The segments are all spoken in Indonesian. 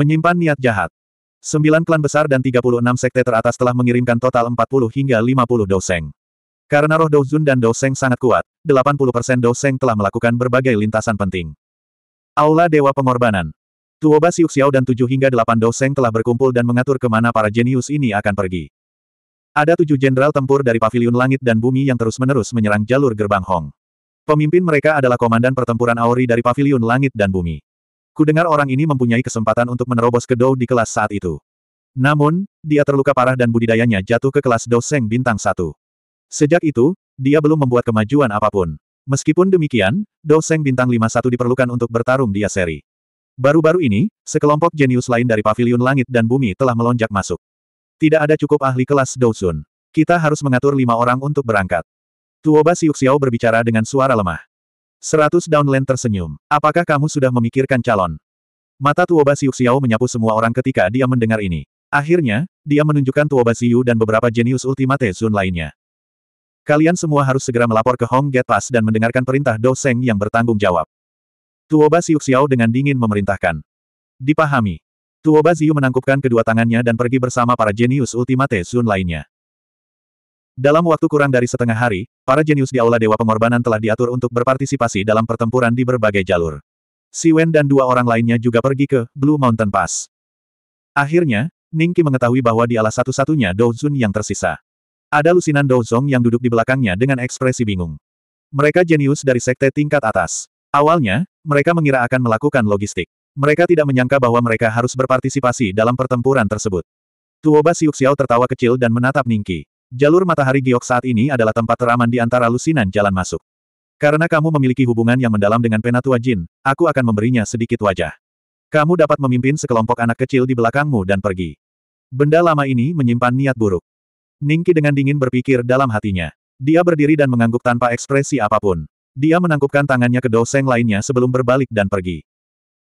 Menyimpan niat jahat. Sembilan klan besar dan 36 sekte teratas telah mengirimkan total 40 hingga 50 doseng. Karena roh Douzun dan doseng sangat kuat, 80% doseng telah melakukan berbagai lintasan penting. Aula Dewa Pengorbanan. Tuoba Siuxiao dan 7 hingga 8 doseng telah berkumpul dan mengatur kemana para jenius ini akan pergi. Ada tujuh jenderal tempur dari Paviliun langit dan bumi yang terus-menerus menyerang jalur gerbang Hong. Pemimpin mereka adalah Komandan Pertempuran Aori dari Paviliun Langit dan Bumi. Kudengar orang ini mempunyai kesempatan untuk menerobos ke Dou di kelas saat itu. Namun, dia terluka parah dan budidayanya jatuh ke kelas Dou Seng bintang satu. Sejak itu, dia belum membuat kemajuan apapun. Meskipun demikian, Dou Seng bintang lima satu diperlukan untuk bertarung di seri. Baru-baru ini, sekelompok jenius lain dari paviliun langit dan bumi telah melonjak masuk. Tidak ada cukup ahli kelas Dou Sun. Kita harus mengatur lima orang untuk berangkat. Tuoba Siuxiao berbicara dengan suara lemah. Seratus downland tersenyum. Apakah kamu sudah memikirkan calon? Mata Tuoba Xiao menyapu semua orang ketika dia mendengar ini. Akhirnya, dia menunjukkan Tuoba Siu dan beberapa jenius Ultimate Zun lainnya. Kalian semua harus segera melapor ke Hong Get Pass dan mendengarkan perintah Dou Seng yang bertanggung jawab. Tuoba Xiao dengan dingin memerintahkan. Dipahami. Tuoba Ziyu menangkupkan kedua tangannya dan pergi bersama para jenius Ultimate Zun lainnya. Dalam waktu kurang dari setengah hari, para jenius di Aula Dewa Pengorbanan telah diatur untuk berpartisipasi dalam pertempuran di berbagai jalur. Si Wen dan dua orang lainnya juga pergi ke Blue Mountain Pass. Akhirnya, Ningki mengetahui bahwa dialah satu-satunya Douzun yang tersisa. Ada lusinan Douzong yang duduk di belakangnya dengan ekspresi bingung. Mereka jenius dari sekte tingkat atas. Awalnya, mereka mengira akan melakukan logistik. Mereka tidak menyangka bahwa mereka harus berpartisipasi dalam pertempuran tersebut. Tuoba Siuxiao tertawa kecil dan menatap Ningki. Jalur matahari giok saat ini adalah tempat teraman di antara lusinan jalan masuk. Karena kamu memiliki hubungan yang mendalam dengan penatua jin, aku akan memberinya sedikit wajah. Kamu dapat memimpin sekelompok anak kecil di belakangmu dan pergi. Benda lama ini menyimpan niat buruk. Ningki dengan dingin berpikir dalam hatinya. Dia berdiri dan mengangguk tanpa ekspresi apapun. Dia menangkupkan tangannya ke Doseng lainnya sebelum berbalik dan pergi.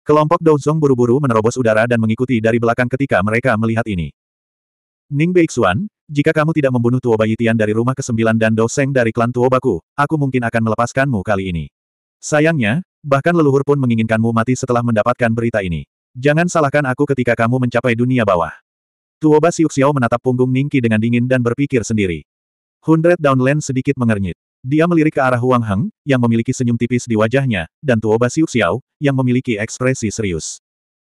Kelompok Douzong buru-buru menerobos udara dan mengikuti dari belakang ketika mereka melihat ini. Ning Beixuan, jika kamu tidak membunuh Tuoba Tian dari rumah ke-9 dan Doseng dari klan Tuo Baku, aku mungkin akan melepaskanmu kali ini. Sayangnya, bahkan leluhur pun menginginkanmu mati setelah mendapatkan berita ini. Jangan salahkan aku ketika kamu mencapai dunia bawah. Tuo Siuk Xiao menatap punggung Ningki dengan dingin dan berpikir sendiri. Hundred Downland sedikit mengernyit. Dia melirik ke arah Huang Heng, yang memiliki senyum tipis di wajahnya, dan Tuo Siuk Xiao, yang memiliki ekspresi serius.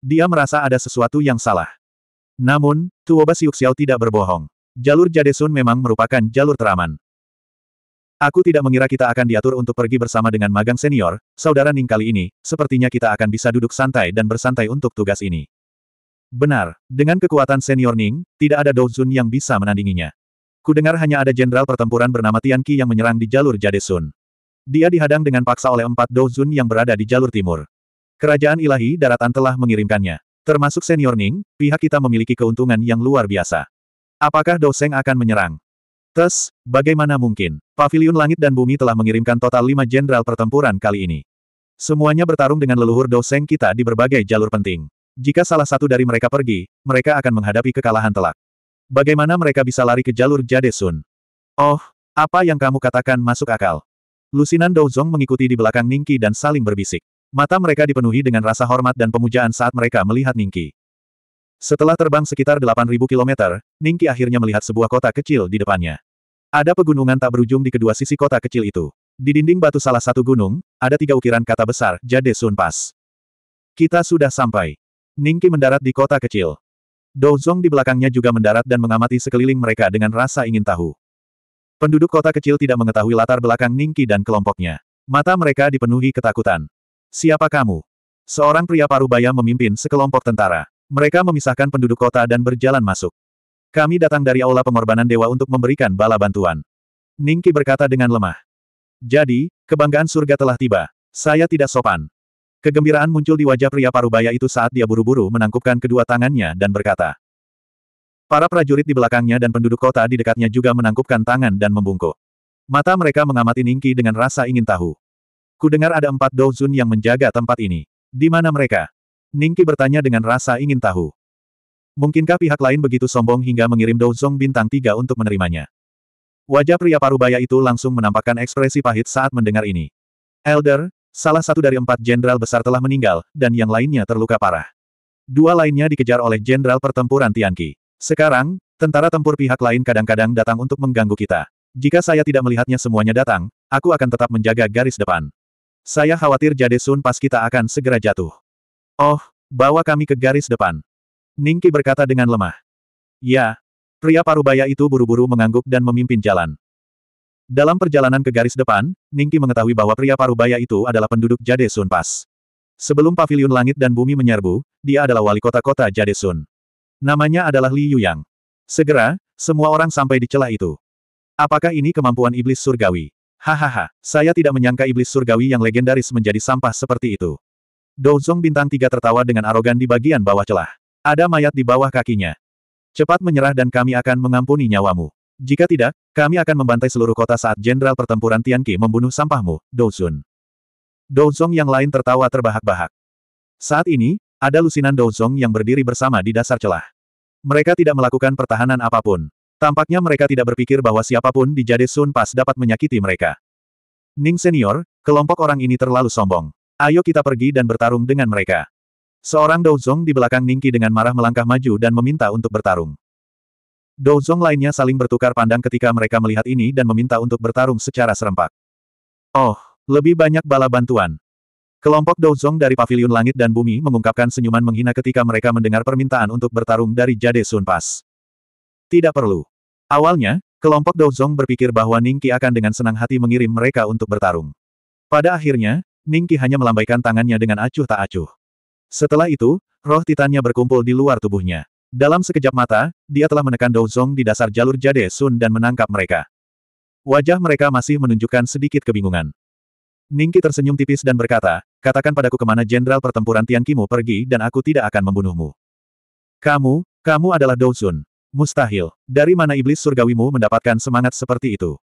Dia merasa ada sesuatu yang salah. Namun, Tuo Siuk Xiao tidak berbohong. Jalur Jadesun memang merupakan jalur teraman. Aku tidak mengira kita akan diatur untuk pergi bersama dengan magang senior, saudara Ning kali ini, sepertinya kita akan bisa duduk santai dan bersantai untuk tugas ini. Benar, dengan kekuatan senior Ning, tidak ada Douzun yang bisa menandinginya. Kudengar hanya ada jenderal pertempuran bernama Tian Qi yang menyerang di jalur Jadesun. Dia dihadang dengan paksa oleh empat Douzun yang berada di jalur timur. Kerajaan ilahi daratan telah mengirimkannya. Termasuk senior Ning, pihak kita memiliki keuntungan yang luar biasa. Apakah Doseng akan menyerang? Tes, bagaimana mungkin? Paviliun Langit dan Bumi telah mengirimkan total lima jenderal pertempuran kali ini. Semuanya bertarung dengan leluhur Doseng kita di berbagai jalur penting. Jika salah satu dari mereka pergi, mereka akan menghadapi kekalahan telak. Bagaimana mereka bisa lari ke jalur Jadesun? Oh, apa yang kamu katakan masuk akal. Lusinan Douzong mengikuti di belakang Ningki dan saling berbisik. Mata mereka dipenuhi dengan rasa hormat dan pemujaan saat mereka melihat Ningki. Setelah terbang sekitar 8.000 km, Ningki akhirnya melihat sebuah kota kecil di depannya. Ada pegunungan tak berujung di kedua sisi kota kecil itu. Di dinding batu salah satu gunung, ada tiga ukiran kata besar, Jade Sun Kita sudah sampai. Ningki mendarat di kota kecil. Douzong di belakangnya juga mendarat dan mengamati sekeliling mereka dengan rasa ingin tahu. Penduduk kota kecil tidak mengetahui latar belakang Ningki dan kelompoknya. Mata mereka dipenuhi ketakutan. Siapa kamu? Seorang pria parubaya memimpin sekelompok tentara. Mereka memisahkan penduduk kota dan berjalan masuk. Kami datang dari aula pengorbanan dewa untuk memberikan bala bantuan. Ningki berkata dengan lemah. Jadi, kebanggaan surga telah tiba. Saya tidak sopan. Kegembiraan muncul di wajah pria parubaya itu saat dia buru-buru menangkupkan kedua tangannya dan berkata. Para prajurit di belakangnya dan penduduk kota di dekatnya juga menangkupkan tangan dan membungkuk. Mata mereka mengamati Ningki dengan rasa ingin tahu. Kudengar ada empat dozun yang menjaga tempat ini. Di mana mereka? Ningki bertanya dengan rasa ingin tahu. Mungkinkah pihak lain begitu sombong hingga mengirim Douzong bintang tiga untuk menerimanya? Wajah pria parubaya itu langsung menampakkan ekspresi pahit saat mendengar ini. Elder, salah satu dari empat jenderal besar telah meninggal, dan yang lainnya terluka parah. Dua lainnya dikejar oleh jenderal pertempuran Tianqi. Sekarang, tentara tempur pihak lain kadang-kadang datang untuk mengganggu kita. Jika saya tidak melihatnya semuanya datang, aku akan tetap menjaga garis depan. Saya khawatir Jade Sun pas kita akan segera jatuh. Oh, bawa kami ke garis depan. Ningki berkata dengan lemah. Ya. Pria parubaya itu buru-buru mengangguk dan memimpin jalan. Dalam perjalanan ke garis depan, Ningki mengetahui bahwa pria parubaya itu adalah penduduk Jade Sun Pass. Sebelum pavilion langit dan bumi menyerbu, dia adalah wali kota-kota Jade Sun. Namanya adalah Li Yuyang. Segera, semua orang sampai di celah itu. Apakah ini kemampuan iblis surgawi? Hahaha, saya tidak menyangka iblis surgawi yang legendaris menjadi sampah seperti itu. Douzong bintang tiga tertawa dengan arogan di bagian bawah celah. Ada mayat di bawah kakinya. Cepat menyerah dan kami akan mengampuni nyawamu. Jika tidak, kami akan membantai seluruh kota saat Jenderal Pertempuran Tianqi membunuh sampahmu, Douzun. Douzong yang lain tertawa terbahak-bahak. Saat ini, ada lusinan Douzong yang berdiri bersama di dasar celah. Mereka tidak melakukan pertahanan apapun. Tampaknya mereka tidak berpikir bahwa siapapun di Jade Sun Pass dapat menyakiti mereka. Ning Senior, kelompok orang ini terlalu sombong. Ayo kita pergi dan bertarung dengan mereka. Seorang Douzong di belakang Ningki dengan marah melangkah maju dan meminta untuk bertarung. Douzong lainnya saling bertukar pandang ketika mereka melihat ini dan meminta untuk bertarung secara serempak. Oh, lebih banyak bala bantuan. Kelompok Douzong dari Paviliun Langit dan Bumi mengungkapkan senyuman menghina ketika mereka mendengar permintaan untuk bertarung dari Jade Sun Pas. Tidak perlu. Awalnya, kelompok Douzong berpikir bahwa Ningki akan dengan senang hati mengirim mereka untuk bertarung. Pada akhirnya, Ningki hanya melambaikan tangannya dengan acuh tak acuh. Setelah itu, roh titannya berkumpul di luar tubuhnya. Dalam sekejap mata, dia telah menekan Douzong di dasar jalur Jade Sun dan menangkap mereka. Wajah mereka masih menunjukkan sedikit kebingungan. Ningki tersenyum tipis dan berkata, katakan padaku kemana jenderal pertempuran Tianqimu pergi dan aku tidak akan membunuhmu. Kamu, kamu adalah Douzun. Mustahil. Dari mana iblis surgawimu mendapatkan semangat seperti itu?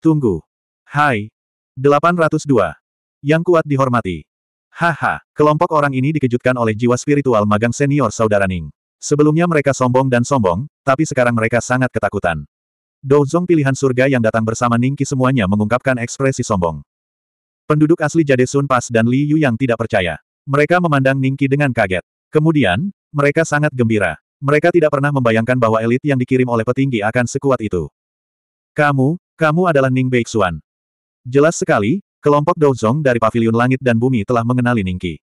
Tunggu. Hai. 802. Yang kuat dihormati. Haha, kelompok orang ini dikejutkan oleh jiwa spiritual magang senior saudara Ning. Sebelumnya mereka sombong dan sombong, tapi sekarang mereka sangat ketakutan. Douzong pilihan surga yang datang bersama Ningki semuanya mengungkapkan ekspresi sombong. Penduduk asli Jadesun Pas dan Li Yu yang tidak percaya. Mereka memandang Ningki dengan kaget. Kemudian, mereka sangat gembira. Mereka tidak pernah membayangkan bahwa elit yang dikirim oleh petinggi akan sekuat itu. Kamu, kamu adalah Ning Beixuan. Jelas sekali, Kelompok Douzong dari Paviliun Langit dan Bumi telah mengenali Ningqi.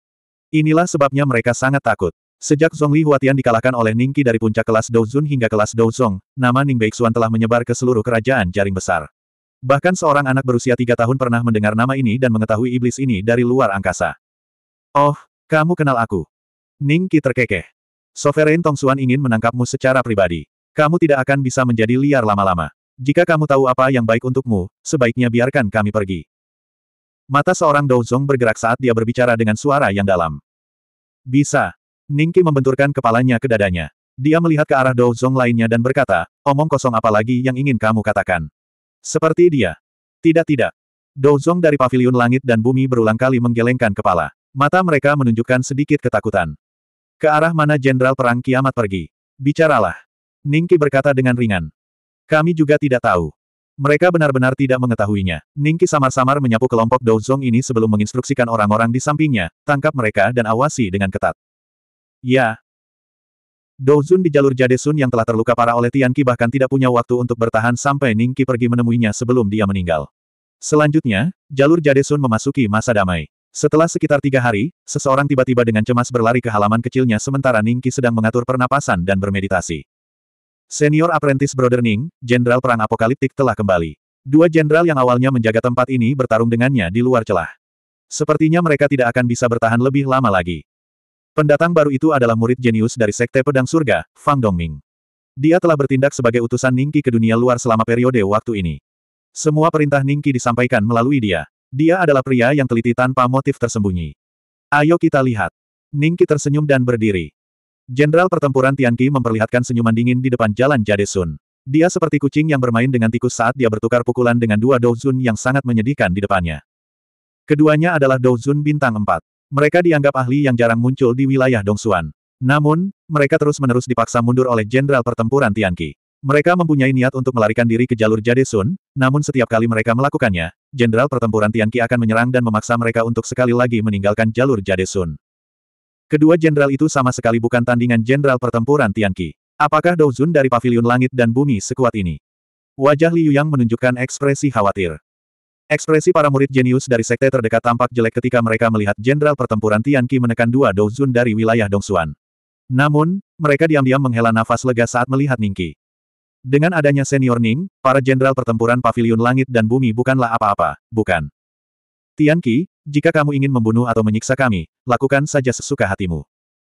Inilah sebabnya mereka sangat takut. Sejak Zhongli Huatian dikalahkan oleh Ningqi dari puncak kelas Douzun hingga kelas Douzong, nama Ning Beixuan telah menyebar ke seluruh kerajaan jaring besar. Bahkan seorang anak berusia tiga tahun pernah mendengar nama ini dan mengetahui iblis ini dari luar angkasa. Oh, kamu kenal aku. Ningqi terkekeh. Sovereign Tongsuan ingin menangkapmu secara pribadi. Kamu tidak akan bisa menjadi liar lama-lama. Jika kamu tahu apa yang baik untukmu, sebaiknya biarkan kami pergi. Mata seorang Douzong bergerak saat dia berbicara dengan suara yang dalam. Bisa. Ningki membenturkan kepalanya ke dadanya. Dia melihat ke arah Douzong lainnya dan berkata, omong kosong apa lagi yang ingin kamu katakan. Seperti dia. Tidak-tidak. Douzong dari paviliun langit dan bumi berulang kali menggelengkan kepala. Mata mereka menunjukkan sedikit ketakutan. Ke arah mana Jenderal Perang Kiamat pergi? Bicaralah. Ningki berkata dengan ringan. Kami juga tidak tahu. Mereka benar-benar tidak mengetahuinya. Ningki samar-samar menyapu kelompok Douzong ini sebelum menginstruksikan orang-orang di sampingnya, tangkap mereka dan awasi dengan ketat. Ya. Douzun di jalur Jadesun yang telah terluka parah oleh Tianqi bahkan tidak punya waktu untuk bertahan sampai Ningki pergi menemuinya sebelum dia meninggal. Selanjutnya, jalur Jadesun memasuki masa damai. Setelah sekitar tiga hari, seseorang tiba-tiba dengan cemas berlari ke halaman kecilnya sementara Ningki sedang mengatur pernapasan dan bermeditasi. Senior Apprentice Brother Ning, Jenderal Perang Apokaliptik telah kembali. Dua jenderal yang awalnya menjaga tempat ini bertarung dengannya di luar celah. Sepertinya mereka tidak akan bisa bertahan lebih lama lagi. Pendatang baru itu adalah murid jenius dari Sekte Pedang Surga, Fang Dongming. Dia telah bertindak sebagai utusan Ningki ke dunia luar selama periode waktu ini. Semua perintah Ningki disampaikan melalui dia. Dia adalah pria yang teliti tanpa motif tersembunyi. Ayo kita lihat. Ningki tersenyum dan berdiri. Jenderal pertempuran Tianqi memperlihatkan senyuman dingin di depan jalan Jade Sun. Dia seperti kucing yang bermain dengan tikus saat dia bertukar pukulan dengan dua Douzun yang sangat menyedihkan di depannya. Keduanya adalah Douzun bintang 4. Mereka dianggap ahli yang jarang muncul di wilayah Dongsuan. Namun, mereka terus-menerus dipaksa mundur oleh Jenderal Pertempuran Tianqi. Mereka mempunyai niat untuk melarikan diri ke jalur Jade Sun, namun setiap kali mereka melakukannya, Jenderal Pertempuran Tianqi akan menyerang dan memaksa mereka untuk sekali lagi meninggalkan jalur Jade Sun. Kedua jenderal itu sama sekali bukan tandingan jenderal pertempuran Tianqi. Apakah Douzun dari Paviliun langit dan bumi sekuat ini? Wajah Liu Yang menunjukkan ekspresi khawatir. Ekspresi para murid jenius dari sekte terdekat tampak jelek ketika mereka melihat jenderal pertempuran Tianqi menekan dua Douzun dari wilayah Dongsuan. Namun, mereka diam-diam menghela nafas lega saat melihat Ningqi. Dengan adanya senior Ning, para jenderal pertempuran Paviliun langit dan bumi bukanlah apa-apa, bukan. Tian Qi, jika kamu ingin membunuh atau menyiksa kami, lakukan saja sesuka hatimu.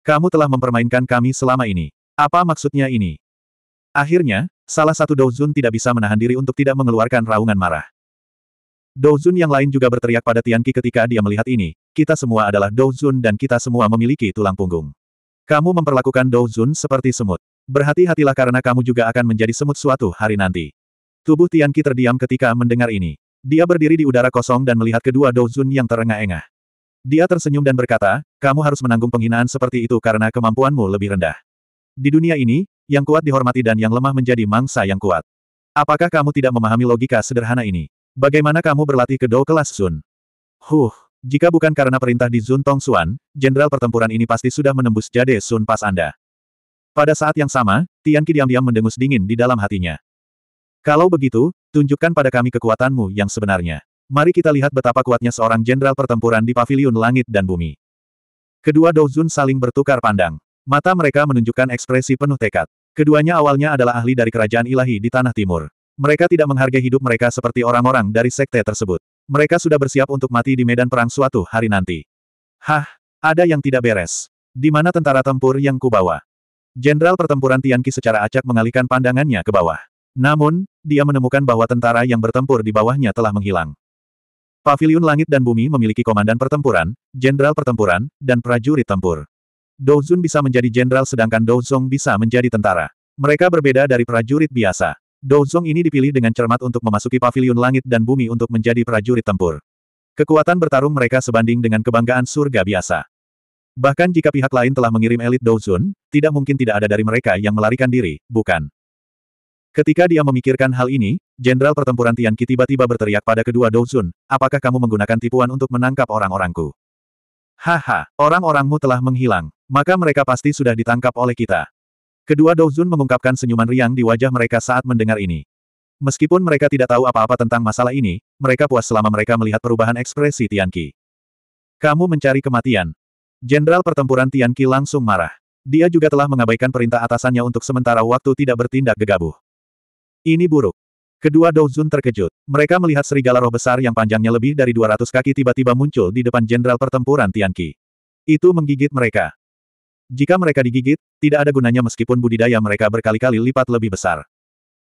Kamu telah mempermainkan kami selama ini. Apa maksudnya ini? Akhirnya, salah satu Douzun tidak bisa menahan diri untuk tidak mengeluarkan raungan marah. Douzun yang lain juga berteriak pada Tian Qi ketika dia melihat ini, kita semua adalah Douzun dan kita semua memiliki tulang punggung. Kamu memperlakukan Douzun seperti semut. Berhati-hatilah karena kamu juga akan menjadi semut suatu hari nanti. Tubuh Tian Qi terdiam ketika mendengar ini. Dia berdiri di udara kosong dan melihat kedua Douzun yang terengah-engah. Dia tersenyum dan berkata, kamu harus menanggung penghinaan seperti itu karena kemampuanmu lebih rendah. Di dunia ini, yang kuat dihormati dan yang lemah menjadi mangsa yang kuat. Apakah kamu tidak memahami logika sederhana ini? Bagaimana kamu berlatih ke Dou kelas Sun? Huh, jika bukan karena perintah di Zun Tong Xuan, jenderal pertempuran ini pasti sudah menembus Jade Sun pas Anda. Pada saat yang sama, Tian Qi diam-diam mendengus dingin di dalam hatinya. Kalau begitu, tunjukkan pada kami kekuatanmu yang sebenarnya. Mari kita lihat betapa kuatnya seorang jenderal pertempuran di Paviliun langit dan bumi. Kedua Douzun saling bertukar pandang. Mata mereka menunjukkan ekspresi penuh tekad. Keduanya awalnya adalah ahli dari kerajaan ilahi di Tanah Timur. Mereka tidak menghargai hidup mereka seperti orang-orang dari sekte tersebut. Mereka sudah bersiap untuk mati di medan perang suatu hari nanti. Hah, ada yang tidak beres. Di mana tentara tempur yang kubawa? Jenderal pertempuran Tianqi secara acak mengalihkan pandangannya ke bawah. Namun, dia menemukan bahwa tentara yang bertempur di bawahnya telah menghilang. Paviliun Langit dan Bumi memiliki komandan pertempuran, jenderal pertempuran, dan prajurit tempur. Douzun bisa menjadi jenderal sedangkan Douzong bisa menjadi tentara. Mereka berbeda dari prajurit biasa. Douzong ini dipilih dengan cermat untuk memasuki paviliun langit dan bumi untuk menjadi prajurit tempur. Kekuatan bertarung mereka sebanding dengan kebanggaan surga biasa. Bahkan jika pihak lain telah mengirim elit Douzun, tidak mungkin tidak ada dari mereka yang melarikan diri, bukan? Ketika dia memikirkan hal ini, Jenderal Pertempuran Tian tiba-tiba berteriak pada kedua Douzun, apakah kamu menggunakan tipuan untuk menangkap orang-orangku? Haha, orang-orangmu telah menghilang, maka mereka pasti sudah ditangkap oleh kita. Kedua Douzun mengungkapkan senyuman riang di wajah mereka saat mendengar ini. Meskipun mereka tidak tahu apa-apa tentang masalah ini, mereka puas selama mereka melihat perubahan ekspresi Tianqi. Kamu mencari kematian. Jenderal pertempuran Tianqi langsung marah. Dia juga telah mengabaikan perintah atasannya untuk sementara waktu tidak bertindak gegabah. Ini buruk. Kedua Douzun terkejut. Mereka melihat serigala roh besar yang panjangnya lebih dari 200 kaki tiba-tiba muncul di depan jenderal pertempuran Tianqi. Itu menggigit mereka. Jika mereka digigit, tidak ada gunanya meskipun budidaya mereka berkali-kali lipat lebih besar.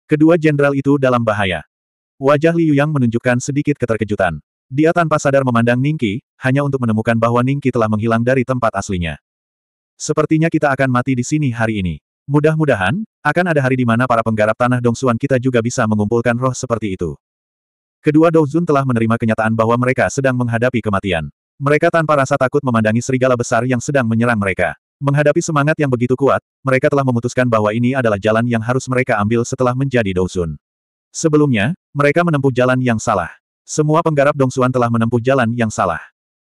Kedua jenderal itu dalam bahaya. Wajah Liu Yang menunjukkan sedikit keterkejutan. Dia tanpa sadar memandang Ningki, hanya untuk menemukan bahwa Ningki telah menghilang dari tempat aslinya. Sepertinya kita akan mati di sini hari ini. Mudah-mudahan, akan ada hari di mana para penggarap tanah Dongsuan kita juga bisa mengumpulkan roh seperti itu. Kedua Douzun telah menerima kenyataan bahwa mereka sedang menghadapi kematian. Mereka tanpa rasa takut memandangi serigala besar yang sedang menyerang mereka. Menghadapi semangat yang begitu kuat, mereka telah memutuskan bahwa ini adalah jalan yang harus mereka ambil setelah menjadi Douzun. Sebelumnya, mereka menempuh jalan yang salah. Semua penggarap Dongsuan telah menempuh jalan yang salah.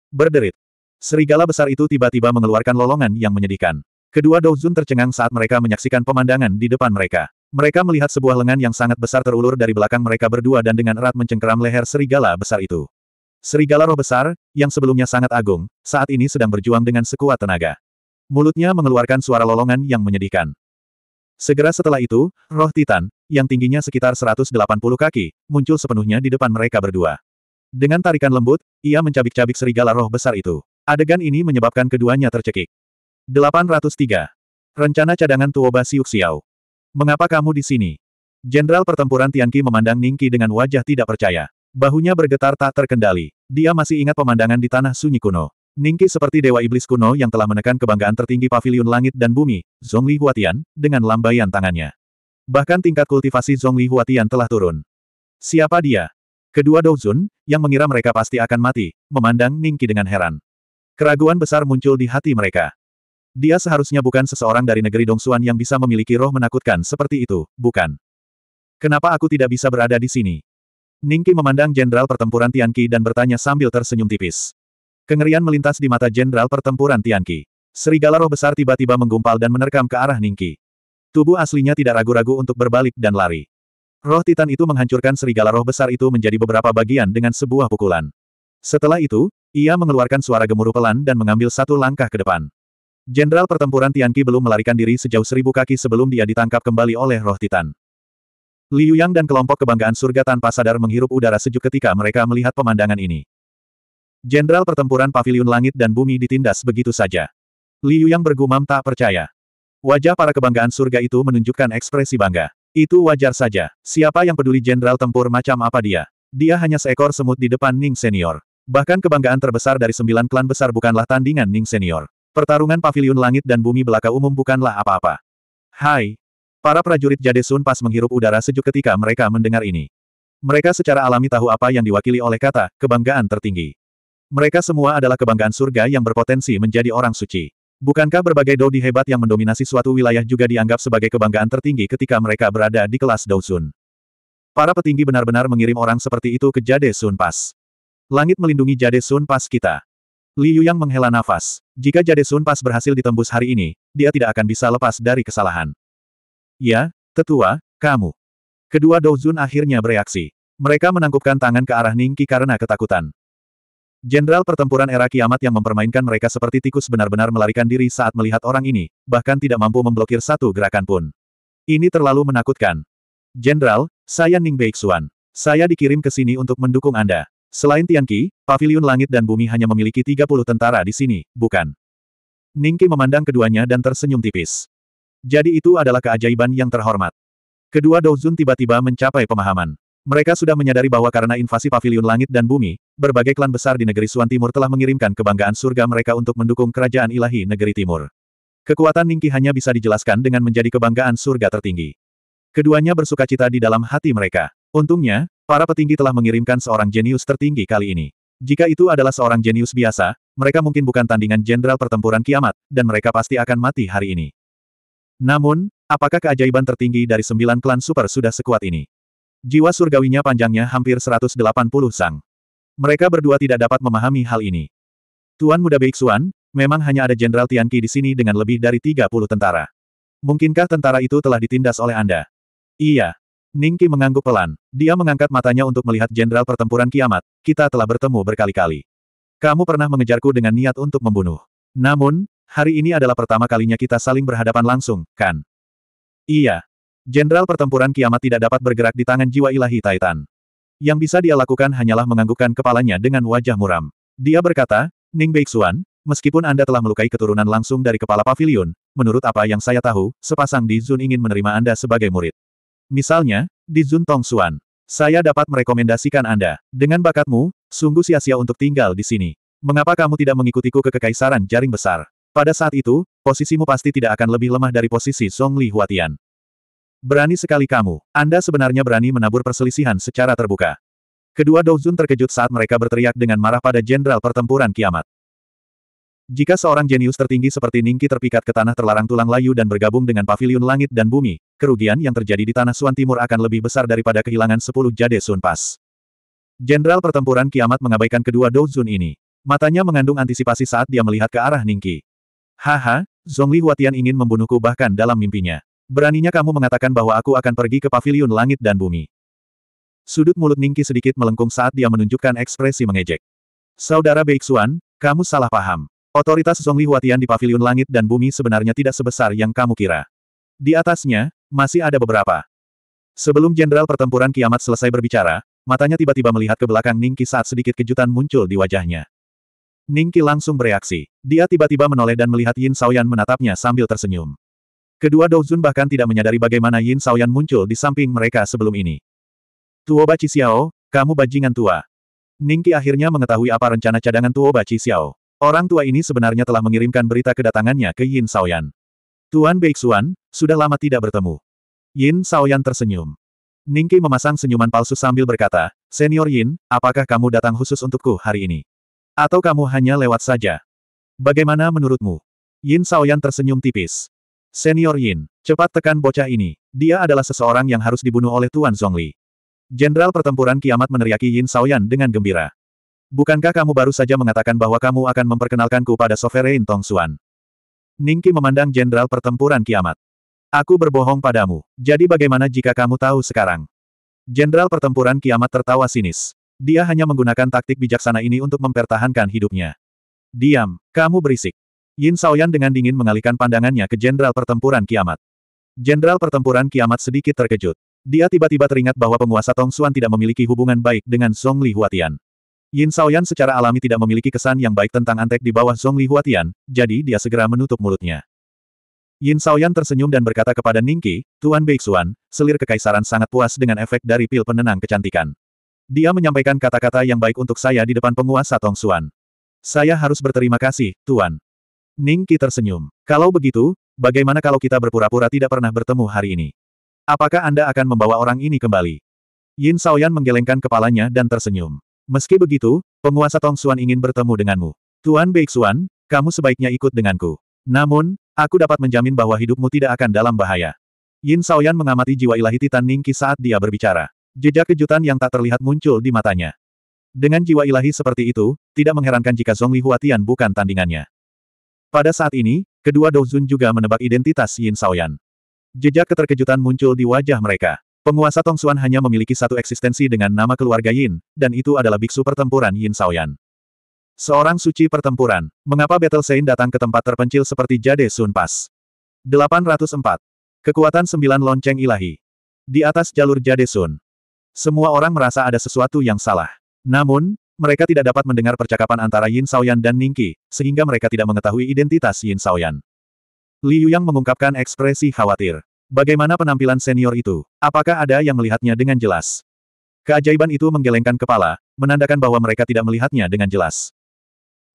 Berderit. Serigala besar itu tiba-tiba mengeluarkan lolongan yang menyedihkan. Kedua Douzun tercengang saat mereka menyaksikan pemandangan di depan mereka. Mereka melihat sebuah lengan yang sangat besar terulur dari belakang mereka berdua dan dengan erat mencengkeram leher serigala besar itu. Serigala roh besar, yang sebelumnya sangat agung, saat ini sedang berjuang dengan sekuat tenaga. Mulutnya mengeluarkan suara lolongan yang menyedihkan. Segera setelah itu, roh Titan, yang tingginya sekitar 180 kaki, muncul sepenuhnya di depan mereka berdua. Dengan tarikan lembut, ia mencabik-cabik serigala roh besar itu. Adegan ini menyebabkan keduanya tercekik. 803. Rencana cadangan Tuoba Xiao. Mengapa kamu di sini? Jenderal pertempuran Tianqi memandang Ningqi dengan wajah tidak percaya. Bahunya bergetar tak terkendali. Dia masih ingat pemandangan di tanah sunyi kuno. Ningqi seperti dewa iblis kuno yang telah menekan kebanggaan tertinggi pavilion langit dan bumi, Zhongli Huatian, dengan lambaian tangannya. Bahkan tingkat kultivasi Zhongli Huatian telah turun. Siapa dia? Kedua Douzun, yang mengira mereka pasti akan mati, memandang Ningqi dengan heran. Keraguan besar muncul di hati mereka. Dia seharusnya bukan seseorang dari negeri Dongsuan yang bisa memiliki roh menakutkan seperti itu, bukan? Kenapa aku tidak bisa berada di sini? Ningki memandang Jenderal Pertempuran Tianqi dan bertanya sambil tersenyum tipis. Kengerian melintas di mata Jenderal Pertempuran Tianqi. Serigala roh besar tiba-tiba menggumpal dan menerkam ke arah Ningki. Tubuh aslinya tidak ragu-ragu untuk berbalik dan lari. Roh Titan itu menghancurkan serigala roh besar itu menjadi beberapa bagian dengan sebuah pukulan. Setelah itu, ia mengeluarkan suara gemuruh pelan dan mengambil satu langkah ke depan. Jenderal pertempuran Tianqi belum melarikan diri sejauh seribu kaki sebelum dia ditangkap kembali oleh roh Titan. Liu Yang dan kelompok kebanggaan surga tanpa sadar menghirup udara sejuk ketika mereka melihat pemandangan ini. Jenderal pertempuran Paviliun langit dan bumi ditindas begitu saja. Liu Yang bergumam tak percaya. Wajah para kebanggaan surga itu menunjukkan ekspresi bangga. Itu wajar saja. Siapa yang peduli jenderal tempur macam apa dia? Dia hanya seekor semut di depan Ning Senior. Bahkan kebanggaan terbesar dari sembilan klan besar bukanlah tandingan Ning Senior. Pertarungan pavilion langit dan bumi belaka umum bukanlah apa-apa. Hai! Para prajurit Jade Sun pas menghirup udara sejuk ketika mereka mendengar ini. Mereka secara alami tahu apa yang diwakili oleh kata, kebanggaan tertinggi. Mereka semua adalah kebanggaan surga yang berpotensi menjadi orang suci. Bukankah berbagai dodi hebat yang mendominasi suatu wilayah juga dianggap sebagai kebanggaan tertinggi ketika mereka berada di kelas Daosun? Para petinggi benar-benar mengirim orang seperti itu ke Jade Sun Pas. Langit melindungi Jade Sun Pas kita. Liu Yang menghela nafas. Jika Jade Sun Pas berhasil ditembus hari ini, dia tidak akan bisa lepas dari kesalahan. Ya, tetua, kamu. Kedua Douzun akhirnya bereaksi. Mereka menangkupkan tangan ke arah Ningki karena ketakutan. Jenderal pertempuran era kiamat yang mempermainkan mereka seperti tikus benar-benar melarikan diri saat melihat orang ini, bahkan tidak mampu memblokir satu gerakan pun. Ini terlalu menakutkan. Jenderal, saya Ning Beixuan. Saya dikirim ke sini untuk mendukung Anda. Selain Tianqi, Paviliun Langit dan Bumi hanya memiliki 30 tentara di sini, bukan? Ningki memandang keduanya dan tersenyum tipis. Jadi itu adalah keajaiban yang terhormat. Kedua Douzun tiba-tiba mencapai pemahaman. Mereka sudah menyadari bahwa karena invasi Paviliun langit dan bumi, berbagai klan besar di negeri Suan Timur telah mengirimkan kebanggaan surga mereka untuk mendukung kerajaan ilahi negeri timur. Kekuatan Ningki hanya bisa dijelaskan dengan menjadi kebanggaan surga tertinggi. Keduanya bersukacita di dalam hati mereka. Untungnya, para petinggi telah mengirimkan seorang jenius tertinggi kali ini. Jika itu adalah seorang jenius biasa, mereka mungkin bukan tandingan jenderal pertempuran kiamat, dan mereka pasti akan mati hari ini. Namun, apakah keajaiban tertinggi dari sembilan klan super sudah sekuat ini? Jiwa surgawinya panjangnya hampir 180 sang. Mereka berdua tidak dapat memahami hal ini. Tuan Muda Beiksuan, memang hanya ada Jenderal Tianqi di sini dengan lebih dari 30 tentara. Mungkinkah tentara itu telah ditindas oleh Anda? Iya, Ningki mengangguk pelan. Dia mengangkat matanya untuk melihat jenderal pertempuran kiamat. Kita telah bertemu berkali-kali. Kamu pernah mengejarku dengan niat untuk membunuh. Namun, hari ini adalah pertama kalinya kita saling berhadapan langsung, kan? Iya. Jenderal pertempuran kiamat tidak dapat bergerak di tangan jiwa ilahi Titan. Yang bisa dia lakukan hanyalah menganggukkan kepalanya dengan wajah muram. Dia berkata, Ning Beixuan, meskipun Anda telah melukai keturunan langsung dari kepala pavilion, menurut apa yang saya tahu, sepasang di Zun ingin menerima Anda sebagai murid. Misalnya, di Zun Tong Xuan. Saya dapat merekomendasikan Anda. Dengan bakatmu, sungguh sia-sia untuk tinggal di sini. Mengapa kamu tidak mengikutiku ke kekaisaran jaring besar? Pada saat itu, posisimu pasti tidak akan lebih lemah dari posisi Song Li Huatian. Berani sekali kamu. Anda sebenarnya berani menabur perselisihan secara terbuka. Kedua Douzun terkejut saat mereka berteriak dengan marah pada jenderal pertempuran kiamat. Jika seorang jenius tertinggi seperti Ningki terpikat ke tanah terlarang tulang layu dan bergabung dengan pavilion langit dan bumi, kerugian yang terjadi di tanah Suan Timur akan lebih besar daripada kehilangan sepuluh jade Sun Pas. Jenderal pertempuran kiamat mengabaikan kedua Douzun ini. Matanya mengandung antisipasi saat dia melihat ke arah Ningki. Haha, Zhongli Huatian ingin membunuhku bahkan dalam mimpinya. Beraninya kamu mengatakan bahwa aku akan pergi ke pavilion langit dan bumi. Sudut mulut Ningki sedikit melengkung saat dia menunjukkan ekspresi mengejek. Saudara Beixuan, kamu salah paham. Otoritas Zhongli Huatian di Paviliun Langit dan Bumi sebenarnya tidak sebesar yang kamu kira. Di atasnya, masih ada beberapa. Sebelum Jenderal Pertempuran Kiamat selesai berbicara, matanya tiba-tiba melihat ke belakang Ningki saat sedikit kejutan muncul di wajahnya. Ningki langsung bereaksi. Dia tiba-tiba menoleh dan melihat Yin Saoyan menatapnya sambil tersenyum. Kedua Douzun bahkan tidak menyadari bagaimana Yin Saoyan muncul di samping mereka sebelum ini. Tuo Tuoba Xiao, kamu bajingan tua. Ningki akhirnya mengetahui apa rencana cadangan Tuo Tuoba Xiao. Orang tua ini sebenarnya telah mengirimkan berita kedatangannya ke Yin Saoyan. Tuan Beixuan, sudah lama tidak bertemu. Yin Saoyan tersenyum. Ningki memasang senyuman palsu sambil berkata, Senior Yin, apakah kamu datang khusus untukku hari ini? Atau kamu hanya lewat saja? Bagaimana menurutmu? Yin Saoyan tersenyum tipis. Senior Yin, cepat tekan bocah ini. Dia adalah seseorang yang harus dibunuh oleh Tuan Zhongli. Jenderal pertempuran kiamat meneriaki Yin Saoyan dengan gembira. Bukankah kamu baru saja mengatakan bahwa kamu akan memperkenalkanku pada Sovereign Tong Xuan? Ningki memandang Jenderal Pertempuran Kiamat. Aku berbohong padamu. Jadi bagaimana jika kamu tahu sekarang? Jenderal Pertempuran Kiamat tertawa sinis. Dia hanya menggunakan taktik bijaksana ini untuk mempertahankan hidupnya. Diam, kamu berisik. Yin Saoyan dengan dingin mengalihkan pandangannya ke Jenderal Pertempuran Kiamat. Jenderal Pertempuran Kiamat sedikit terkejut. Dia tiba-tiba teringat bahwa penguasa Tong Xuan tidak memiliki hubungan baik dengan Song Li Huatian. Yin Shaoyan secara alami tidak memiliki kesan yang baik tentang antek di bawah Zhong Li Huatian, jadi dia segera menutup mulutnya. Yin Shaoyan tersenyum dan berkata kepada Ningqi, Tuan Beixuan, selir kekaisaran sangat puas dengan efek dari pil penenang kecantikan. Dia menyampaikan kata-kata yang baik untuk saya di depan penguasa Tong Suan. Saya harus berterima kasih, Tuan. Ningqi tersenyum. Kalau begitu, bagaimana kalau kita berpura-pura tidak pernah bertemu hari ini? Apakah Anda akan membawa orang ini kembali? Yin Shaoyan menggelengkan kepalanya dan tersenyum. Meski begitu, penguasa Tong Xuan ingin bertemu denganmu. Tuan Beixuan, kamu sebaiknya ikut denganku. Namun, aku dapat menjamin bahwa hidupmu tidak akan dalam bahaya. Yin Saoyan mengamati jiwa ilahi Titan Ningki saat dia berbicara. Jejak kejutan yang tak terlihat muncul di matanya. Dengan jiwa ilahi seperti itu, tidak mengherankan jika Zhongli Huatian bukan tandingannya. Pada saat ini, kedua Douzun juga menebak identitas Yin Saoyan. Jejak keterkejutan muncul di wajah mereka. Penguasa Tong Xuan hanya memiliki satu eksistensi dengan nama keluarga Yin, dan itu adalah biksu pertempuran Yin Saoyan. Seorang suci pertempuran, mengapa Battle Sein datang ke tempat terpencil seperti Jade Sun Pass? 804. Kekuatan sembilan lonceng ilahi. Di atas jalur Jade Sun. Semua orang merasa ada sesuatu yang salah. Namun, mereka tidak dapat mendengar percakapan antara Yin Saoyan dan Ningqi, sehingga mereka tidak mengetahui identitas Yin Saoyan. Liu Yang mengungkapkan ekspresi khawatir. Bagaimana penampilan senior itu? Apakah ada yang melihatnya dengan jelas? Keajaiban itu menggelengkan kepala, menandakan bahwa mereka tidak melihatnya dengan jelas.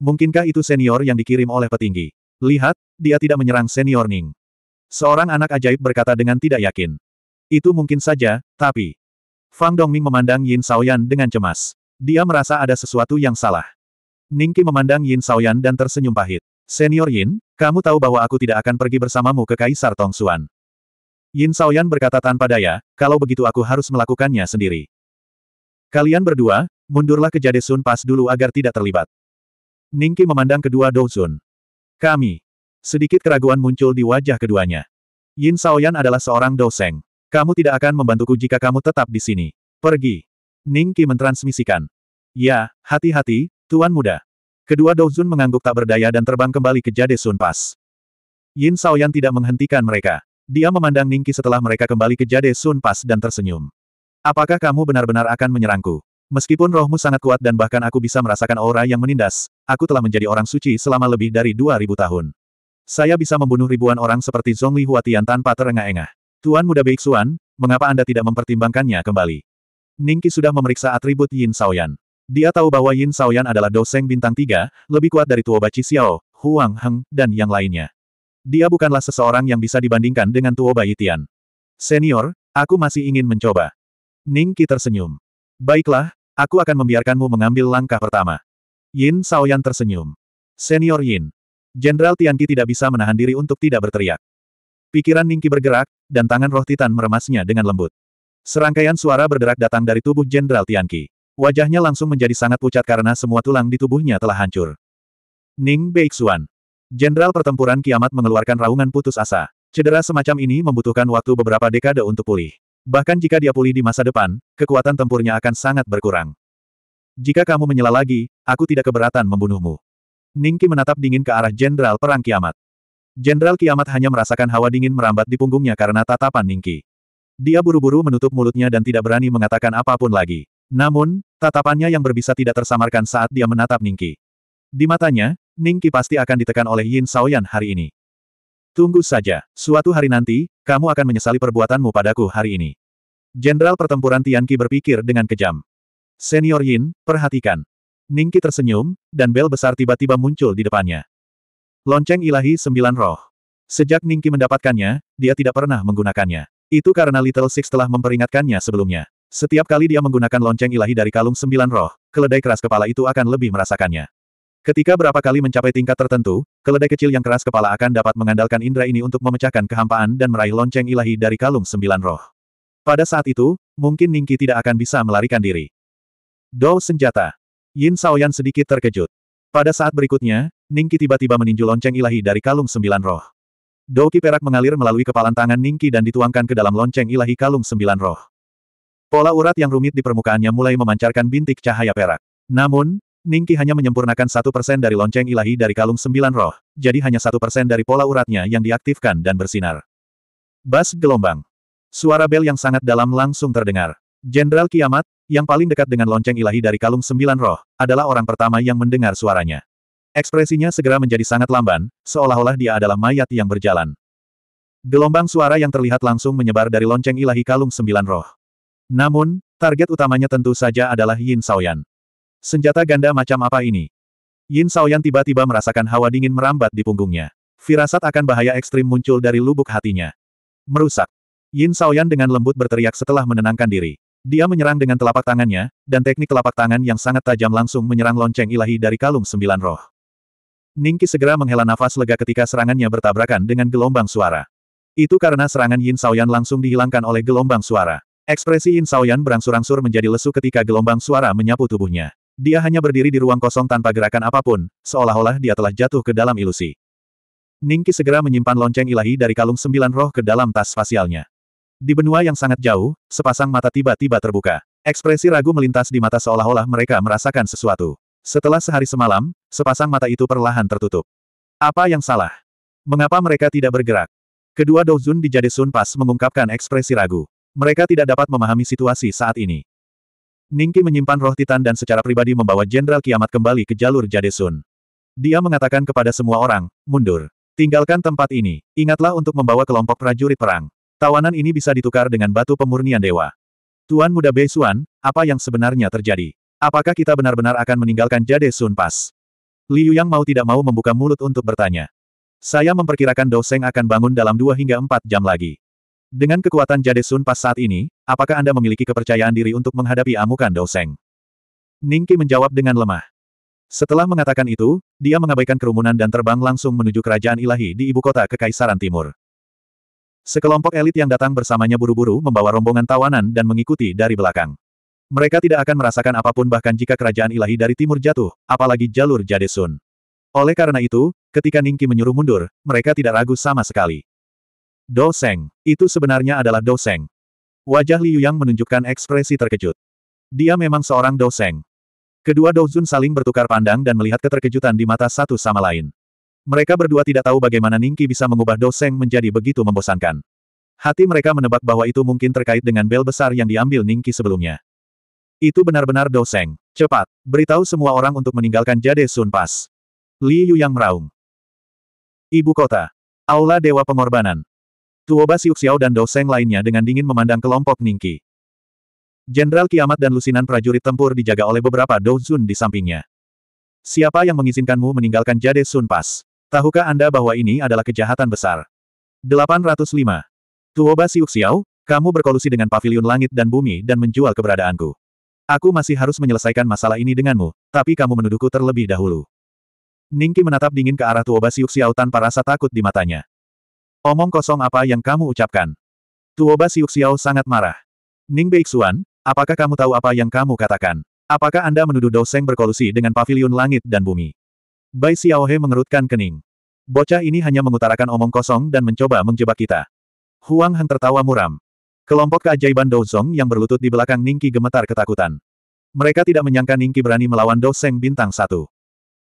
Mungkinkah itu senior yang dikirim oleh petinggi? Lihat, dia tidak menyerang senior Ning. Seorang anak ajaib berkata dengan tidak yakin. Itu mungkin saja, tapi... Fang Dongming memandang Yin Saoyan dengan cemas. Dia merasa ada sesuatu yang salah. Ning Qi memandang Yin Saoyan dan tersenyum pahit. Senior Yin, kamu tahu bahwa aku tidak akan pergi bersamamu ke Kaisar Tong Xuan. Yin Saoyan berkata tanpa daya, kalau begitu aku harus melakukannya sendiri. Kalian berdua, mundurlah ke Jade Sun Pas dulu agar tidak terlibat. Ningki memandang kedua Douzun. Kami. Sedikit keraguan muncul di wajah keduanya. Yin Saoyan adalah seorang Dou Seng. Kamu tidak akan membantuku jika kamu tetap di sini. Pergi. Ningki mentransmisikan. Ya, hati-hati, Tuan Muda. Kedua Douzun mengangguk tak berdaya dan terbang kembali ke Jade Sun Pass. Yin Saoyan tidak menghentikan mereka. Dia memandang Ningki setelah mereka kembali ke Jade Sun Pass dan tersenyum. Apakah kamu benar-benar akan menyerangku? Meskipun rohmu sangat kuat dan bahkan aku bisa merasakan aura yang menindas, aku telah menjadi orang suci selama lebih dari 2000 tahun. Saya bisa membunuh ribuan orang seperti Zhongli Huatian tanpa terengah-engah. Tuan muda Beixuan, mengapa Anda tidak mempertimbangkannya kembali? Ningki sudah memeriksa atribut Yin Saoyan. Dia tahu bahwa Yin Saoyan adalah doseng bintang tiga, lebih kuat dari Tuoba Xiao, Huang Heng, dan yang lainnya. Dia bukanlah seseorang yang bisa dibandingkan dengan Tuo Tian. Senior, aku masih ingin mencoba. Ning Qi tersenyum. Baiklah, aku akan membiarkanmu mengambil langkah pertama. Yin Saoyan tersenyum. Senior Yin. Jenderal Tianqi tidak bisa menahan diri untuk tidak berteriak. Pikiran Ning Qi bergerak, dan tangan roh Titan meremasnya dengan lembut. Serangkaian suara berderak datang dari tubuh Jenderal Tianqi. Wajahnya langsung menjadi sangat pucat karena semua tulang di tubuhnya telah hancur. Ning Beixuan. Jenderal pertempuran kiamat mengeluarkan raungan putus asa. Cedera semacam ini membutuhkan waktu beberapa dekade untuk pulih. Bahkan jika dia pulih di masa depan, kekuatan tempurnya akan sangat berkurang. Jika kamu menyela lagi, aku tidak keberatan membunuhmu. Ningki menatap dingin ke arah Jenderal Perang Kiamat. Jenderal Kiamat hanya merasakan hawa dingin merambat di punggungnya karena tatapan Ningki. Dia buru-buru menutup mulutnya dan tidak berani mengatakan apapun lagi. Namun, tatapannya yang berbisa tidak tersamarkan saat dia menatap Ningki. Di matanya, Ningki pasti akan ditekan oleh Yin Shaoyan hari ini. Tunggu saja, suatu hari nanti, kamu akan menyesali perbuatanmu padaku hari ini. Jenderal pertempuran Tian Qi berpikir dengan kejam. Senior Yin, perhatikan. Ningki tersenyum, dan bel besar tiba-tiba muncul di depannya. Lonceng ilahi sembilan roh. Sejak Ningki mendapatkannya, dia tidak pernah menggunakannya. Itu karena Little Six telah memperingatkannya sebelumnya. Setiap kali dia menggunakan lonceng ilahi dari kalung sembilan roh, keledai keras kepala itu akan lebih merasakannya. Ketika berapa kali mencapai tingkat tertentu, keledai kecil yang keras kepala akan dapat mengandalkan indera ini untuk memecahkan kehampaan dan meraih lonceng ilahi dari kalung sembilan roh. Pada saat itu, mungkin Ningki tidak akan bisa melarikan diri. Dou senjata. Yin Saoyan sedikit terkejut. Pada saat berikutnya, Ningki tiba-tiba meninju lonceng ilahi dari kalung sembilan roh. Ki perak mengalir melalui kepalan tangan Ningki dan dituangkan ke dalam lonceng ilahi kalung sembilan roh. Pola urat yang rumit di permukaannya mulai memancarkan bintik cahaya perak. Namun, Ningki hanya menyempurnakan satu persen dari lonceng ilahi dari kalung sembilan roh, jadi hanya satu persen dari pola uratnya yang diaktifkan dan bersinar. Bas gelombang. Suara bel yang sangat dalam langsung terdengar. Jenderal Kiamat, yang paling dekat dengan lonceng ilahi dari kalung sembilan roh, adalah orang pertama yang mendengar suaranya. Ekspresinya segera menjadi sangat lamban, seolah-olah dia adalah mayat yang berjalan. Gelombang suara yang terlihat langsung menyebar dari lonceng ilahi kalung sembilan roh. Namun, target utamanya tentu saja adalah Yin Saoyan. Senjata ganda macam apa ini? Yin Saoyan tiba-tiba merasakan hawa dingin merambat di punggungnya. Firasat akan bahaya ekstrim muncul dari lubuk hatinya. Merusak. Yin Saoyan dengan lembut berteriak setelah menenangkan diri. Dia menyerang dengan telapak tangannya, dan teknik telapak tangan yang sangat tajam langsung menyerang lonceng ilahi dari kalung sembilan roh. Ningki segera menghela nafas lega ketika serangannya bertabrakan dengan gelombang suara. Itu karena serangan Yin Saoyan langsung dihilangkan oleh gelombang suara. Ekspresi Yin Saoyan berangsur-angsur menjadi lesu ketika gelombang suara menyapu tubuhnya. Dia hanya berdiri di ruang kosong tanpa gerakan apapun, seolah-olah dia telah jatuh ke dalam ilusi. Ningki segera menyimpan lonceng ilahi dari kalung sembilan roh ke dalam tas spasialnya. Di benua yang sangat jauh, sepasang mata tiba-tiba terbuka. Ekspresi ragu melintas di mata seolah-olah mereka merasakan sesuatu. Setelah sehari semalam, sepasang mata itu perlahan tertutup. Apa yang salah? Mengapa mereka tidak bergerak? Kedua Douzun di Jade Pas mengungkapkan ekspresi ragu. Mereka tidak dapat memahami situasi saat ini. Ningki menyimpan roh Titan dan secara pribadi membawa Jenderal Kiamat kembali ke jalur Jadesun. Dia mengatakan kepada semua orang, mundur. Tinggalkan tempat ini. Ingatlah untuk membawa kelompok prajurit perang. Tawanan ini bisa ditukar dengan batu pemurnian dewa. Tuan Muda Beisuan, apa yang sebenarnya terjadi? Apakah kita benar-benar akan meninggalkan Jadesun Pas? Liu Yang mau tidak mau membuka mulut untuk bertanya. Saya memperkirakan Doseng akan bangun dalam dua hingga empat jam lagi. Dengan kekuatan Jade Sun Pas saat ini, apakah Anda memiliki kepercayaan diri untuk menghadapi amukan Seng? Ningki menjawab dengan lemah. Setelah mengatakan itu, dia mengabaikan kerumunan dan terbang langsung menuju kerajaan ilahi di ibu kota Kekaisaran Timur. Sekelompok elit yang datang bersamanya buru-buru membawa rombongan tawanan dan mengikuti dari belakang. Mereka tidak akan merasakan apapun bahkan jika kerajaan ilahi dari timur jatuh, apalagi jalur Jadesun. Oleh karena itu, ketika Ningki menyuruh mundur, mereka tidak ragu sama sekali. Doseng. Itu sebenarnya adalah Doseng. Wajah Liu Yang menunjukkan ekspresi terkejut. Dia memang seorang Doseng. Kedua Dozun saling bertukar pandang dan melihat keterkejutan di mata satu sama lain. Mereka berdua tidak tahu bagaimana Ningki bisa mengubah Doseng menjadi begitu membosankan. Hati mereka menebak bahwa itu mungkin terkait dengan bel besar yang diambil Ningki sebelumnya. Itu benar-benar Doseng. Cepat, beritahu semua orang untuk meninggalkan Jade Sun Pas. Li Yu yang meraung. Ibu kota. Aula Dewa Pengorbanan. Tuoba Xiao dan Dao Seng lainnya dengan dingin memandang kelompok Ningki. Jenderal Kiamat dan lusinan prajurit tempur dijaga oleh beberapa Douzun di sampingnya. Siapa yang mengizinkanmu meninggalkan Jade Sun Pass? Tahukah Anda bahwa ini adalah kejahatan besar? 805. Tuoba Xiao, kamu berkolusi dengan pavilion langit dan bumi dan menjual keberadaanku. Aku masih harus menyelesaikan masalah ini denganmu, tapi kamu menuduhku terlebih dahulu. Ningki menatap dingin ke arah Tuoba Xiao tanpa rasa takut di matanya. Omong kosong apa yang kamu ucapkan? Tuoba Xiao sangat marah. Ning Beixuan, apakah kamu tahu apa yang kamu katakan? Apakah Anda menuduh Doseng berkolusi dengan pavilion langit dan bumi? Bai Xiaohe mengerutkan kening. Bocah ini hanya mengutarakan omong kosong dan mencoba menjebak kita. Huang Heng tertawa muram. Kelompok keajaiban Douzong yang berlutut di belakang Ningki gemetar ketakutan. Mereka tidak menyangka Ningki berani melawan Seng bintang satu.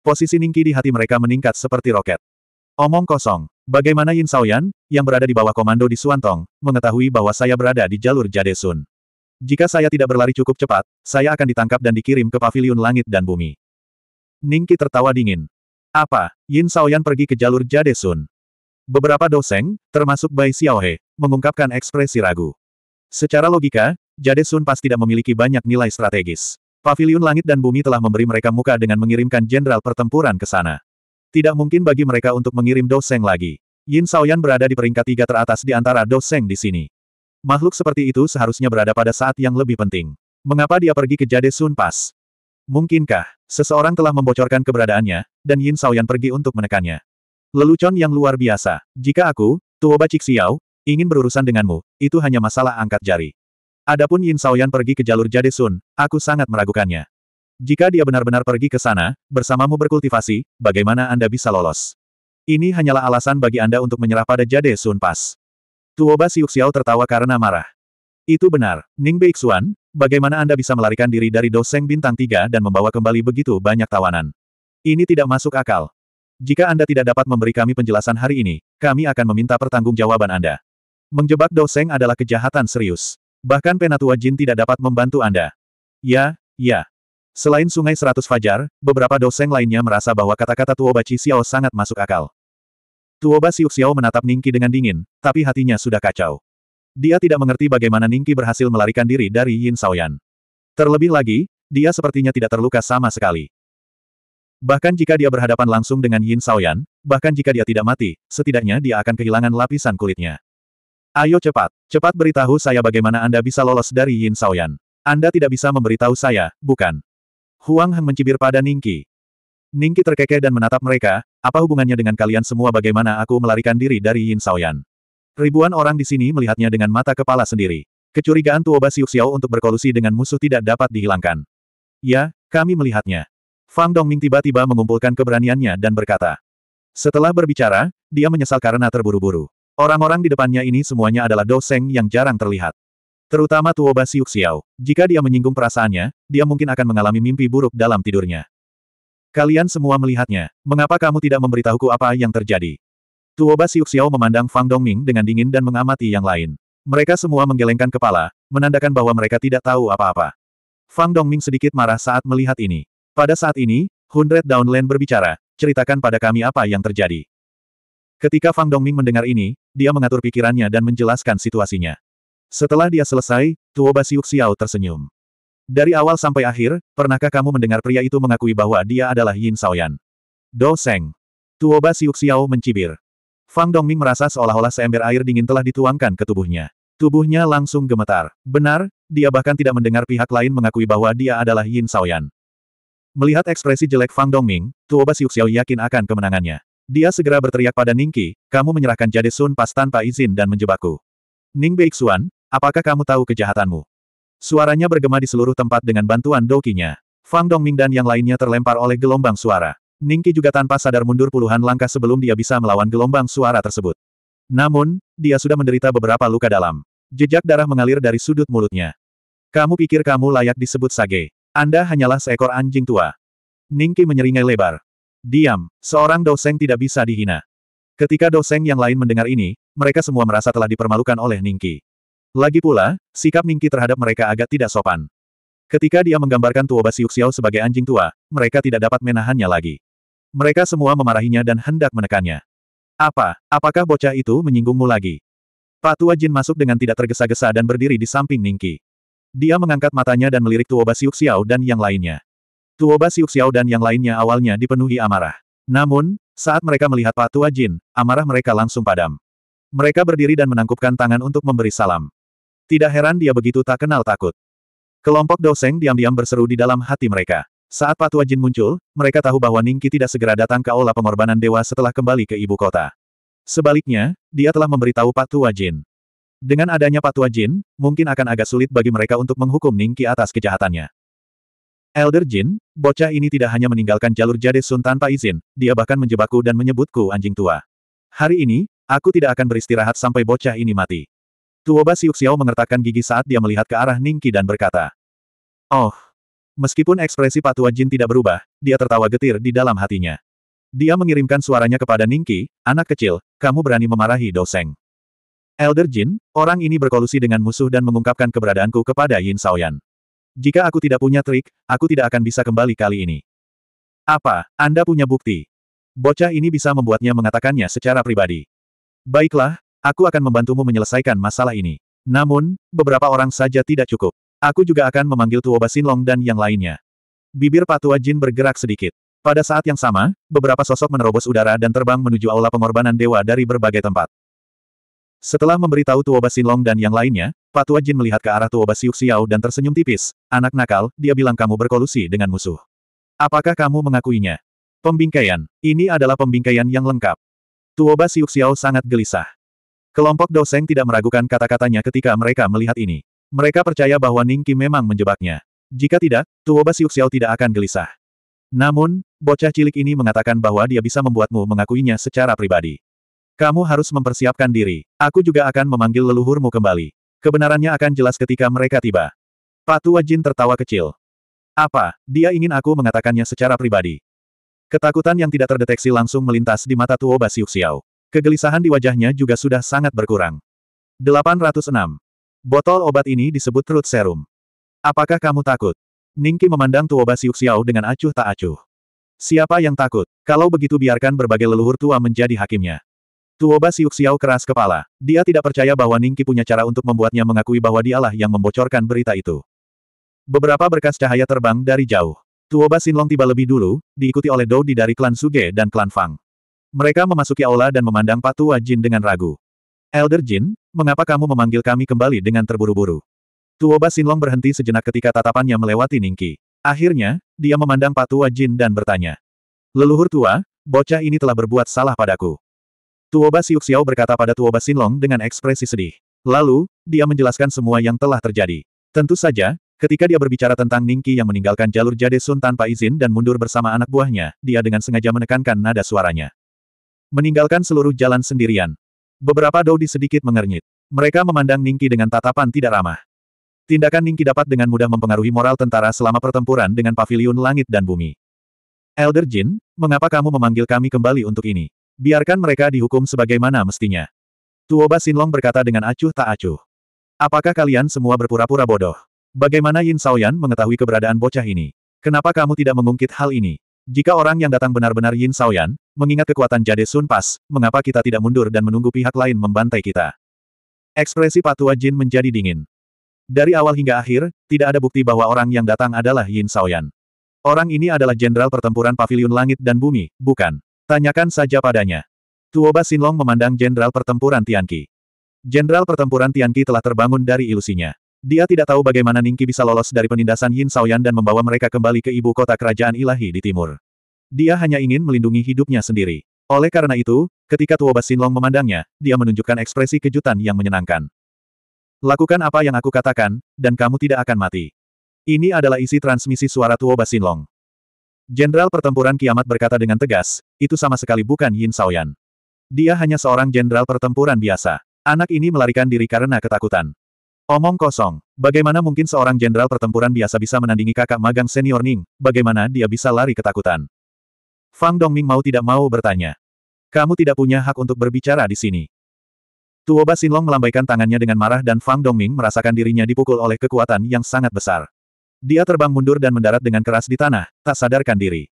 Posisi Ningki di hati mereka meningkat seperti roket. Omong kosong. Bagaimana Yin Saoyan, yang berada di bawah komando di Suantong, mengetahui bahwa saya berada di jalur Jade Sun? Jika saya tidak berlari cukup cepat, saya akan ditangkap dan dikirim ke Paviliun langit dan bumi. Ningki tertawa dingin. Apa, Yin Saoyan pergi ke jalur Jade Sun? Beberapa doseng, termasuk Bai Xiaohe, mengungkapkan ekspresi ragu. Secara logika, Jade Sun pasti tidak memiliki banyak nilai strategis. Paviliun langit dan bumi telah memberi mereka muka dengan mengirimkan jenderal pertempuran ke sana. Tidak mungkin bagi mereka untuk mengirim Doseng lagi. Yin Saoyan berada di peringkat tiga teratas di antara Doseng di sini. Makhluk seperti itu seharusnya berada pada saat yang lebih penting. Mengapa dia pergi ke Jade Sun Pass? Mungkinkah, seseorang telah membocorkan keberadaannya, dan Yin Saoyan pergi untuk menekannya. Lelucon yang luar biasa. Jika aku, Tuoba Cik Xiao, ingin berurusan denganmu, itu hanya masalah angkat jari. Adapun Yin Saoyan pergi ke jalur Jade Sun, aku sangat meragukannya. Jika dia benar-benar pergi ke sana, bersamamu berkultivasi, bagaimana Anda bisa lolos? Ini hanyalah alasan bagi Anda untuk menyerah pada Jade Sun Pas. Tuoba Siuxiao tertawa karena marah. Itu benar, Ning Beixuan, bagaimana Anda bisa melarikan diri dari doseng bintang tiga dan membawa kembali begitu banyak tawanan? Ini tidak masuk akal. Jika Anda tidak dapat memberi kami penjelasan hari ini, kami akan meminta pertanggungjawaban Anda. Menjebak doseng adalah kejahatan serius. Bahkan Penatua Jin tidak dapat membantu Anda. Ya, ya, Selain Sungai Seratus Fajar, beberapa doseng lainnya merasa bahwa kata-kata Tuoba Chi Xiao sangat masuk akal. Tuoba Siuk Xiao menatap Ningki dengan dingin, tapi hatinya sudah kacau. Dia tidak mengerti bagaimana Ningki berhasil melarikan diri dari Yin Saoyan. Terlebih lagi, dia sepertinya tidak terluka sama sekali. Bahkan jika dia berhadapan langsung dengan Yin Saoyan, bahkan jika dia tidak mati, setidaknya dia akan kehilangan lapisan kulitnya. Ayo cepat, cepat beritahu saya bagaimana Anda bisa lolos dari Yin Saoyan. Anda tidak bisa memberitahu saya, bukan? Huang heng mencibir pada Ningki. Ningki terkekeh dan menatap mereka, apa hubungannya dengan kalian semua bagaimana aku melarikan diri dari Yin Saoyan? Ribuan orang di sini melihatnya dengan mata kepala sendiri. Kecurigaan Tuoba Xiu Xiao untuk berkolusi dengan musuh tidak dapat dihilangkan. Ya, kami melihatnya. Fang Dongming tiba-tiba mengumpulkan keberaniannya dan berkata. Setelah berbicara, dia menyesal karena terburu-buru. Orang-orang di depannya ini semuanya adalah doseng yang jarang terlihat. Terutama Tuoba Xiao. Jika dia menyinggung perasaannya, dia mungkin akan mengalami mimpi buruk dalam tidurnya. Kalian semua melihatnya. Mengapa kamu tidak memberitahuku apa yang terjadi? Tuoba Xiao memandang Fang Dongming dengan dingin dan mengamati yang lain. Mereka semua menggelengkan kepala, menandakan bahwa mereka tidak tahu apa-apa. Fang Dongming sedikit marah saat melihat ini. Pada saat ini, Hundred Downland berbicara, ceritakan pada kami apa yang terjadi. Ketika Fang Dongming mendengar ini, dia mengatur pikirannya dan menjelaskan situasinya. Setelah dia selesai, Tuoba Siuk Xiao tersenyum. Dari awal sampai akhir, pernahkah kamu mendengar pria itu mengakui bahwa dia adalah Yin Saoyan? Do Seng. Tuoba Siuk Xiao mencibir. Fang Dongming merasa seolah-olah seember air dingin telah dituangkan ke tubuhnya. Tubuhnya langsung gemetar. Benar, dia bahkan tidak mendengar pihak lain mengakui bahwa dia adalah Yin Saoyan. Melihat ekspresi jelek Fang Dongming, Tuoba Siuk Xiao yakin akan kemenangannya. Dia segera berteriak pada Ningqi, kamu menyerahkan Jade Sun Pas tanpa izin dan menjebakku. Ning Beixuan, Apakah kamu tahu kejahatanmu? Suaranya bergema di seluruh tempat dengan bantuan dokinya. Fang Dongming dan yang lainnya terlempar oleh gelombang suara. Ningki juga tanpa sadar mundur puluhan langkah sebelum dia bisa melawan gelombang suara tersebut. Namun, dia sudah menderita beberapa luka dalam. Jejak darah mengalir dari sudut mulutnya. Kamu pikir kamu layak disebut sage. Anda hanyalah seekor anjing tua. Ningki menyeringai lebar. Diam, seorang doseng tidak bisa dihina. Ketika doseng yang lain mendengar ini, mereka semua merasa telah dipermalukan oleh Ningki. Lagi pula, sikap Ningki terhadap mereka agak tidak sopan. Ketika dia menggambarkan Tuoba Siuxiao sebagai anjing tua, mereka tidak dapat menahannya lagi. Mereka semua memarahinya dan hendak menekannya. Apa, apakah bocah itu menyinggungmu lagi? Pak Tua Jin masuk dengan tidak tergesa-gesa dan berdiri di samping Ningki. Dia mengangkat matanya dan melirik Tuoba Siuxiao dan yang lainnya. Tuoba Siuxiao dan yang lainnya awalnya dipenuhi amarah. Namun, saat mereka melihat Pak Tua Jin, amarah mereka langsung padam. Mereka berdiri dan menangkupkan tangan untuk memberi salam. Tidak heran dia begitu tak kenal takut. Kelompok Doseng diam-diam berseru di dalam hati mereka. Saat Patua Jin muncul, mereka tahu bahwa Ningki tidak segera datang ke aula pengorbanan dewa setelah kembali ke ibu kota. Sebaliknya, dia telah memberitahu Patua Jin. Dengan adanya Patua Jin, mungkin akan agak sulit bagi mereka untuk menghukum Ningki atas kejahatannya. Elder Jin, bocah ini tidak hanya meninggalkan jalur Jade Sun tanpa izin, dia bahkan menjebakku dan menyebutku anjing tua. Hari ini, aku tidak akan beristirahat sampai bocah ini mati. Tuoba Xiao mengertakkan gigi saat dia melihat ke arah Ningki dan berkata. Oh. Meskipun ekspresi Patua Jin tidak berubah, dia tertawa getir di dalam hatinya. Dia mengirimkan suaranya kepada Ningki, anak kecil, kamu berani memarahi Doseng. Elder Jin, orang ini berkolusi dengan musuh dan mengungkapkan keberadaanku kepada Yin Saoyan. Jika aku tidak punya trik, aku tidak akan bisa kembali kali ini. Apa, Anda punya bukti? Bocah ini bisa membuatnya mengatakannya secara pribadi. Baiklah, Aku akan membantumu menyelesaikan masalah ini. Namun, beberapa orang saja tidak cukup. Aku juga akan memanggil Tuoba Sinlong dan yang lainnya. Bibir Patua Jin bergerak sedikit. Pada saat yang sama, beberapa sosok menerobos udara dan terbang menuju aula pengorbanan dewa dari berbagai tempat. Setelah memberitahu Tuoba Sinlong dan yang lainnya, Patua Jin melihat ke arah Tuoba Siuk Xiao dan tersenyum tipis. Anak nakal, dia bilang kamu berkolusi dengan musuh. Apakah kamu mengakuinya? Pembingkaian. Ini adalah pembingkaian yang lengkap. Tuoba Siuk Xiao sangat gelisah. Kelompok Doseng tidak meragukan kata-katanya ketika mereka melihat ini. Mereka percaya bahwa Ning Qi memang menjebaknya. Jika tidak, Tuoba Siuk Xiao tidak akan gelisah. Namun, bocah cilik ini mengatakan bahwa dia bisa membuatmu mengakuinya secara pribadi. Kamu harus mempersiapkan diri. Aku juga akan memanggil leluhurmu kembali. Kebenarannya akan jelas ketika mereka tiba. Patua Jin tertawa kecil. Apa, dia ingin aku mengatakannya secara pribadi? Ketakutan yang tidak terdeteksi langsung melintas di mata Tuoba Siuk Xiao. Kegelisahan di wajahnya juga sudah sangat berkurang. 806. Botol obat ini disebut Truth Serum. Apakah kamu takut? Ningki memandang Tuoba Siuxiao dengan acuh tak acuh. Siapa yang takut? Kalau begitu biarkan berbagai leluhur tua menjadi hakimnya. Tuoba Siuxiao keras kepala. Dia tidak percaya bahwa Ningki punya cara untuk membuatnya mengakui bahwa dialah yang membocorkan berita itu. Beberapa berkas cahaya terbang dari jauh. Tuoba Sinlong tiba lebih dulu, diikuti oleh Dou Di dari klan Suge dan klan Fang. Mereka memasuki aula dan memandang Patua Jin dengan ragu. Elder Jin, mengapa kamu memanggil kami kembali dengan terburu-buru? Tuoba Sinlong berhenti sejenak ketika tatapannya melewati Ningki. Akhirnya, dia memandang Patua Jin dan bertanya. Leluhur tua, bocah ini telah berbuat salah padaku. Tuoba Siuxiao berkata pada Tuoba Sinlong dengan ekspresi sedih. Lalu, dia menjelaskan semua yang telah terjadi. Tentu saja, ketika dia berbicara tentang Ningki yang meninggalkan jalur Jade Sun tanpa izin dan mundur bersama anak buahnya, dia dengan sengaja menekankan nada suaranya. Meninggalkan seluruh jalan sendirian. Beberapa Dodi sedikit mengernyit. Mereka memandang Ningki dengan tatapan tidak ramah. Tindakan Ningki dapat dengan mudah mempengaruhi moral tentara selama pertempuran dengan Paviliun langit dan bumi. Elder Jin, mengapa kamu memanggil kami kembali untuk ini? Biarkan mereka dihukum sebagaimana mestinya. Tuoba Sinlong berkata dengan acuh tak acuh. Apakah kalian semua berpura-pura bodoh? Bagaimana Yin Saoyan mengetahui keberadaan bocah ini? Kenapa kamu tidak mengungkit hal ini? Jika orang yang datang benar-benar Yin Saoyan, mengingat kekuatan Jade Sun Pas, mengapa kita tidak mundur dan menunggu pihak lain membantai kita? Ekspresi Patua Jin menjadi dingin. Dari awal hingga akhir, tidak ada bukti bahwa orang yang datang adalah Yin Saoyan. Orang ini adalah jenderal pertempuran Paviliun Langit dan Bumi, bukan? Tanyakan saja padanya. Tuoba Sinlong memandang jenderal pertempuran Tianqi. Jenderal pertempuran Tianqi telah terbangun dari ilusinya. Dia tidak tahu bagaimana Ningki bisa lolos dari penindasan Yin Saoyan dan membawa mereka kembali ke ibu kota kerajaan ilahi di timur. Dia hanya ingin melindungi hidupnya sendiri. Oleh karena itu, ketika Tuoba Long memandangnya, dia menunjukkan ekspresi kejutan yang menyenangkan. Lakukan apa yang aku katakan, dan kamu tidak akan mati. Ini adalah isi transmisi suara Tuoba Long. Jenderal pertempuran kiamat berkata dengan tegas, itu sama sekali bukan Yin Saoyan. Dia hanya seorang jenderal pertempuran biasa. Anak ini melarikan diri karena ketakutan. Omong kosong. Bagaimana mungkin seorang jenderal pertempuran biasa bisa menandingi kakak magang senior Ning? Bagaimana dia bisa lari ketakutan? Fang Dongming mau tidak mau bertanya. Kamu tidak punya hak untuk berbicara di sini. Tuoba Sinlong melambaikan tangannya dengan marah dan Fang Dongming merasakan dirinya dipukul oleh kekuatan yang sangat besar. Dia terbang mundur dan mendarat dengan keras di tanah, tak sadarkan diri.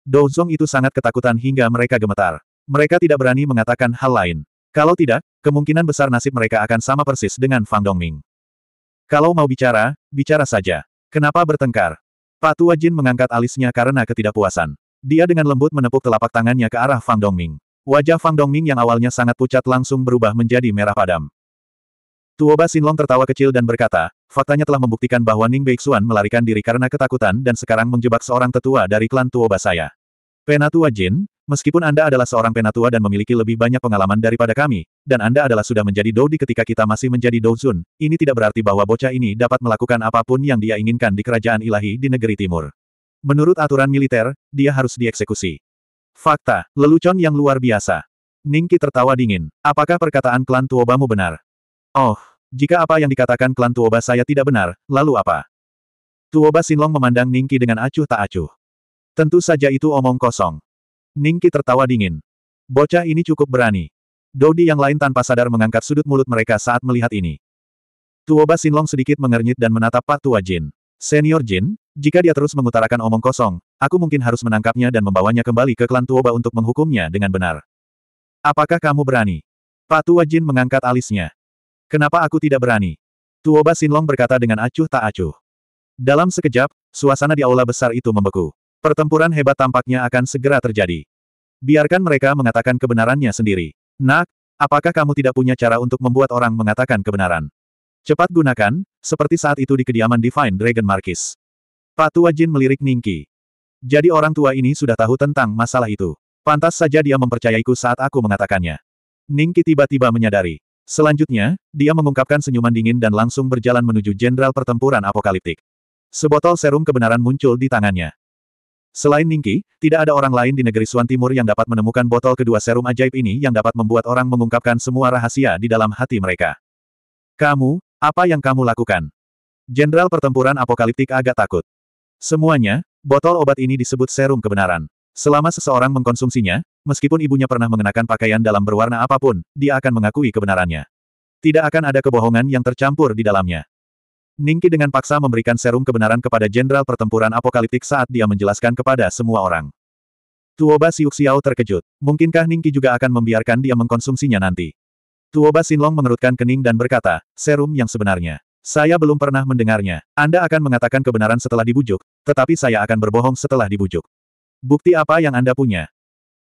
Dou Zong itu sangat ketakutan hingga mereka gemetar. Mereka tidak berani mengatakan hal lain. Kalau tidak, kemungkinan besar nasib mereka akan sama persis dengan Fang Dongming. Kalau mau bicara, bicara saja. Kenapa bertengkar? Pak Tua Jin mengangkat alisnya karena ketidakpuasan. Dia dengan lembut menepuk telapak tangannya ke arah Fang Dongming. Wajah Fang Dongming yang awalnya sangat pucat langsung berubah menjadi merah padam. Tuoba Sinlong tertawa kecil dan berkata, faktanya telah membuktikan bahwa Ning Beixuan melarikan diri karena ketakutan dan sekarang menjebak seorang tetua dari klan Tuoba saya. Penatua Jin, Meskipun Anda adalah seorang penatua dan memiliki lebih banyak pengalaman daripada kami, dan Anda adalah sudah menjadi Doudi ketika kita masih menjadi Douzun, ini tidak berarti bahwa bocah ini dapat melakukan apapun yang dia inginkan di kerajaan ilahi di negeri timur. Menurut aturan militer, dia harus dieksekusi. Fakta, lelucon yang luar biasa. Ningki tertawa dingin. Apakah perkataan klan Tuobamu benar? Oh, jika apa yang dikatakan klan Tuoba saya tidak benar, lalu apa? Tuoba Sinlong memandang Ningki dengan acuh tak acuh. Tentu saja itu omong kosong. Ningki tertawa dingin. Bocah ini cukup berani. Dodi yang lain tanpa sadar mengangkat sudut mulut mereka saat melihat ini. Tuoba Sinlong sedikit mengernyit dan menatap Pak Tua Jin. Senior Jin, jika dia terus mengutarakan omong kosong, aku mungkin harus menangkapnya dan membawanya kembali ke klan Tuoba untuk menghukumnya dengan benar. Apakah kamu berani? Pak Tua Jin mengangkat alisnya. Kenapa aku tidak berani? Tuoba Sinlong berkata dengan acuh tak acuh. Dalam sekejap, suasana di aula besar itu membeku. Pertempuran hebat tampaknya akan segera terjadi. Biarkan mereka mengatakan kebenarannya sendiri. Nak, apakah kamu tidak punya cara untuk membuat orang mengatakan kebenaran? Cepat gunakan, seperti saat itu di kediaman Divine Dragon Marquis. Pak Tua Jin melirik Ningki. Jadi orang tua ini sudah tahu tentang masalah itu. Pantas saja dia mempercayaiku saat aku mengatakannya. Ningki tiba-tiba menyadari. Selanjutnya, dia mengungkapkan senyuman dingin dan langsung berjalan menuju Jenderal Pertempuran Apokaliptik. Sebotol serum kebenaran muncul di tangannya. Selain Ningki, tidak ada orang lain di negeri Suan Timur yang dapat menemukan botol kedua serum ajaib ini yang dapat membuat orang mengungkapkan semua rahasia di dalam hati mereka. Kamu, apa yang kamu lakukan? Jenderal pertempuran apokaliptik agak takut. Semuanya, botol obat ini disebut serum kebenaran. Selama seseorang mengkonsumsinya, meskipun ibunya pernah mengenakan pakaian dalam berwarna apapun, dia akan mengakui kebenarannya. Tidak akan ada kebohongan yang tercampur di dalamnya. Ningki dengan paksa memberikan serum kebenaran kepada Jenderal Pertempuran Apokaliptik saat dia menjelaskan kepada semua orang. Tuoba Siuk terkejut. Mungkinkah Ningki juga akan membiarkan dia mengkonsumsinya nanti? Tuoba Sinlong mengerutkan kening dan berkata, serum yang sebenarnya. Saya belum pernah mendengarnya. Anda akan mengatakan kebenaran setelah dibujuk, tetapi saya akan berbohong setelah dibujuk. Bukti apa yang Anda punya?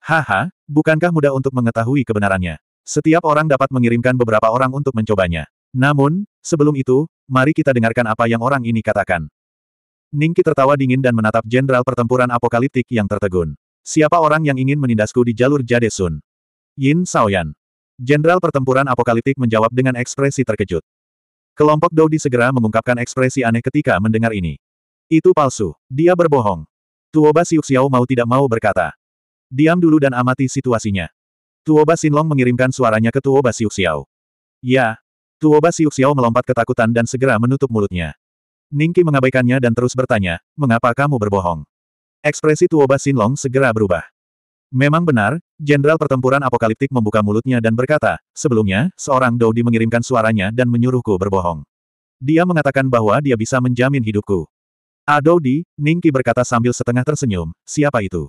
Haha, bukankah mudah untuk mengetahui kebenarannya? Setiap orang dapat mengirimkan beberapa orang untuk mencobanya. Namun, sebelum itu, mari kita dengarkan apa yang orang ini katakan. Ningki tertawa dingin dan menatap jenderal pertempuran apokaliptik yang tertegun. Siapa orang yang ingin menindasku di jalur Jadesun? Yin Saoyan. Jenderal pertempuran apokaliptik menjawab dengan ekspresi terkejut. Kelompok Dodi segera mengungkapkan ekspresi aneh ketika mendengar ini. Itu palsu. Dia berbohong. Tuoba Xiao mau tidak mau berkata. Diam dulu dan amati situasinya. Tuoba Sinlong mengirimkan suaranya ke Tuoba Xiao. Ya, Tuoba Xiao melompat ketakutan dan segera menutup mulutnya. Ningki mengabaikannya dan terus bertanya, mengapa kamu berbohong? Ekspresi Tuoba Sinlong segera berubah. Memang benar, Jenderal Pertempuran Apokaliptik membuka mulutnya dan berkata, sebelumnya, seorang Dodi mengirimkan suaranya dan menyuruhku berbohong. Dia mengatakan bahwa dia bisa menjamin hidupku. A ah, Dodi, Ningki berkata sambil setengah tersenyum, siapa itu?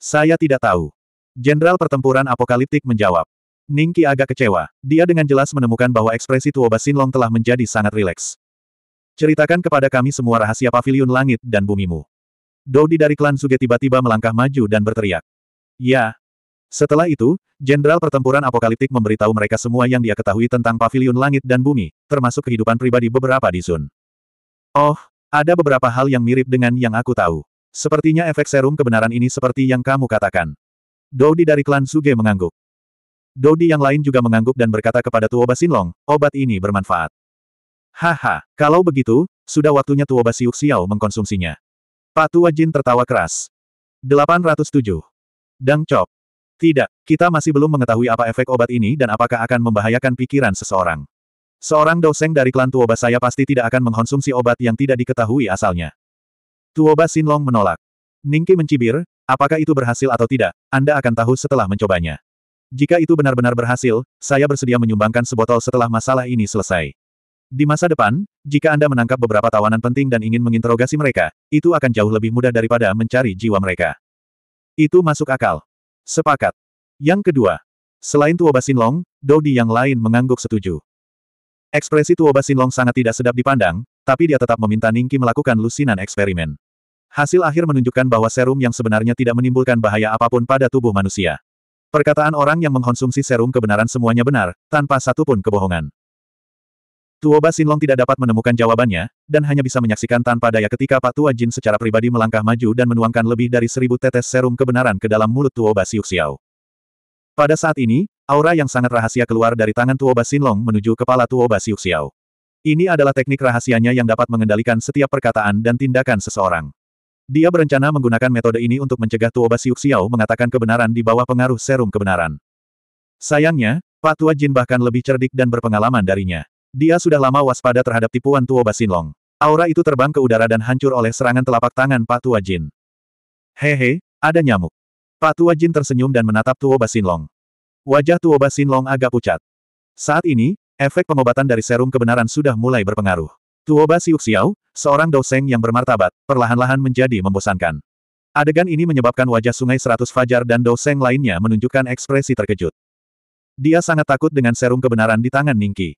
Saya tidak tahu. Jenderal Pertempuran Apokaliptik menjawab. Ningki agak kecewa. Dia dengan jelas menemukan bahwa ekspresi Tuoba Sinlong telah menjadi sangat rileks. Ceritakan kepada kami semua rahasia pavilion langit dan bumimu. Dodi dari klan Suge tiba-tiba melangkah maju dan berteriak. Ya. Setelah itu, Jenderal Pertempuran Apokaliptik memberitahu mereka semua yang dia ketahui tentang pavilion langit dan bumi, termasuk kehidupan pribadi beberapa di Zun. Oh, ada beberapa hal yang mirip dengan yang aku tahu. Sepertinya efek serum kebenaran ini seperti yang kamu katakan. Dodi dari klan Suge mengangguk. Dodi yang lain juga mengangguk dan berkata kepada Tuoba Sinlong, obat ini bermanfaat. Haha, kalau begitu, sudah waktunya Tuoba Siuk Xiao mengkonsumsinya. Pak Tua Jin tertawa keras. 807. Dang Chop. Tidak, kita masih belum mengetahui apa efek obat ini dan apakah akan membahayakan pikiran seseorang. Seorang doseng dari klan Tuoba saya pasti tidak akan mengkonsumsi obat yang tidak diketahui asalnya. Tuoba Sinlong menolak. Ningki mencibir, apakah itu berhasil atau tidak, Anda akan tahu setelah mencobanya. Jika itu benar-benar berhasil, saya bersedia menyumbangkan sebotol setelah masalah ini selesai. Di masa depan, jika Anda menangkap beberapa tawanan penting dan ingin menginterogasi mereka, itu akan jauh lebih mudah daripada mencari jiwa mereka. Itu masuk akal. Sepakat. Yang kedua, selain Tuoba Sinlong, Dodi yang lain mengangguk setuju. Ekspresi Tuoba Sinlong sangat tidak sedap dipandang, tapi dia tetap meminta Ningki melakukan lusinan eksperimen. Hasil akhir menunjukkan bahwa serum yang sebenarnya tidak menimbulkan bahaya apapun pada tubuh manusia. Perkataan orang yang mengkonsumsi serum kebenaran semuanya benar, tanpa satupun kebohongan. Tuoba Sinlong tidak dapat menemukan jawabannya, dan hanya bisa menyaksikan tanpa daya ketika Pak Tua Jin secara pribadi melangkah maju dan menuangkan lebih dari seribu tetes serum kebenaran ke dalam mulut Tuoba Xiao. Pada saat ini, aura yang sangat rahasia keluar dari tangan Tuoba Sinlong menuju kepala Tuoba Xiao. Ini adalah teknik rahasianya yang dapat mengendalikan setiap perkataan dan tindakan seseorang. Dia berencana menggunakan metode ini untuk mencegah Tuoba Siuk Xiao mengatakan kebenaran di bawah pengaruh serum kebenaran. Sayangnya, Patua Jin bahkan lebih cerdik dan berpengalaman darinya. Dia sudah lama waspada terhadap tipuan Tuoba Sinlong. Aura itu terbang ke udara dan hancur oleh serangan telapak tangan Patua Jin. Hehe, ada nyamuk. Patua Jin tersenyum dan menatap Tuoba Sinlong. Wajah Tuoba Sinlong agak pucat. Saat ini, efek pengobatan dari serum kebenaran sudah mulai berpengaruh. Tuoba Xiao, seorang doseng yang bermartabat, perlahan-lahan menjadi membosankan. Adegan ini menyebabkan wajah sungai seratus fajar dan doseng lainnya menunjukkan ekspresi terkejut. Dia sangat takut dengan serum kebenaran di tangan Ningki.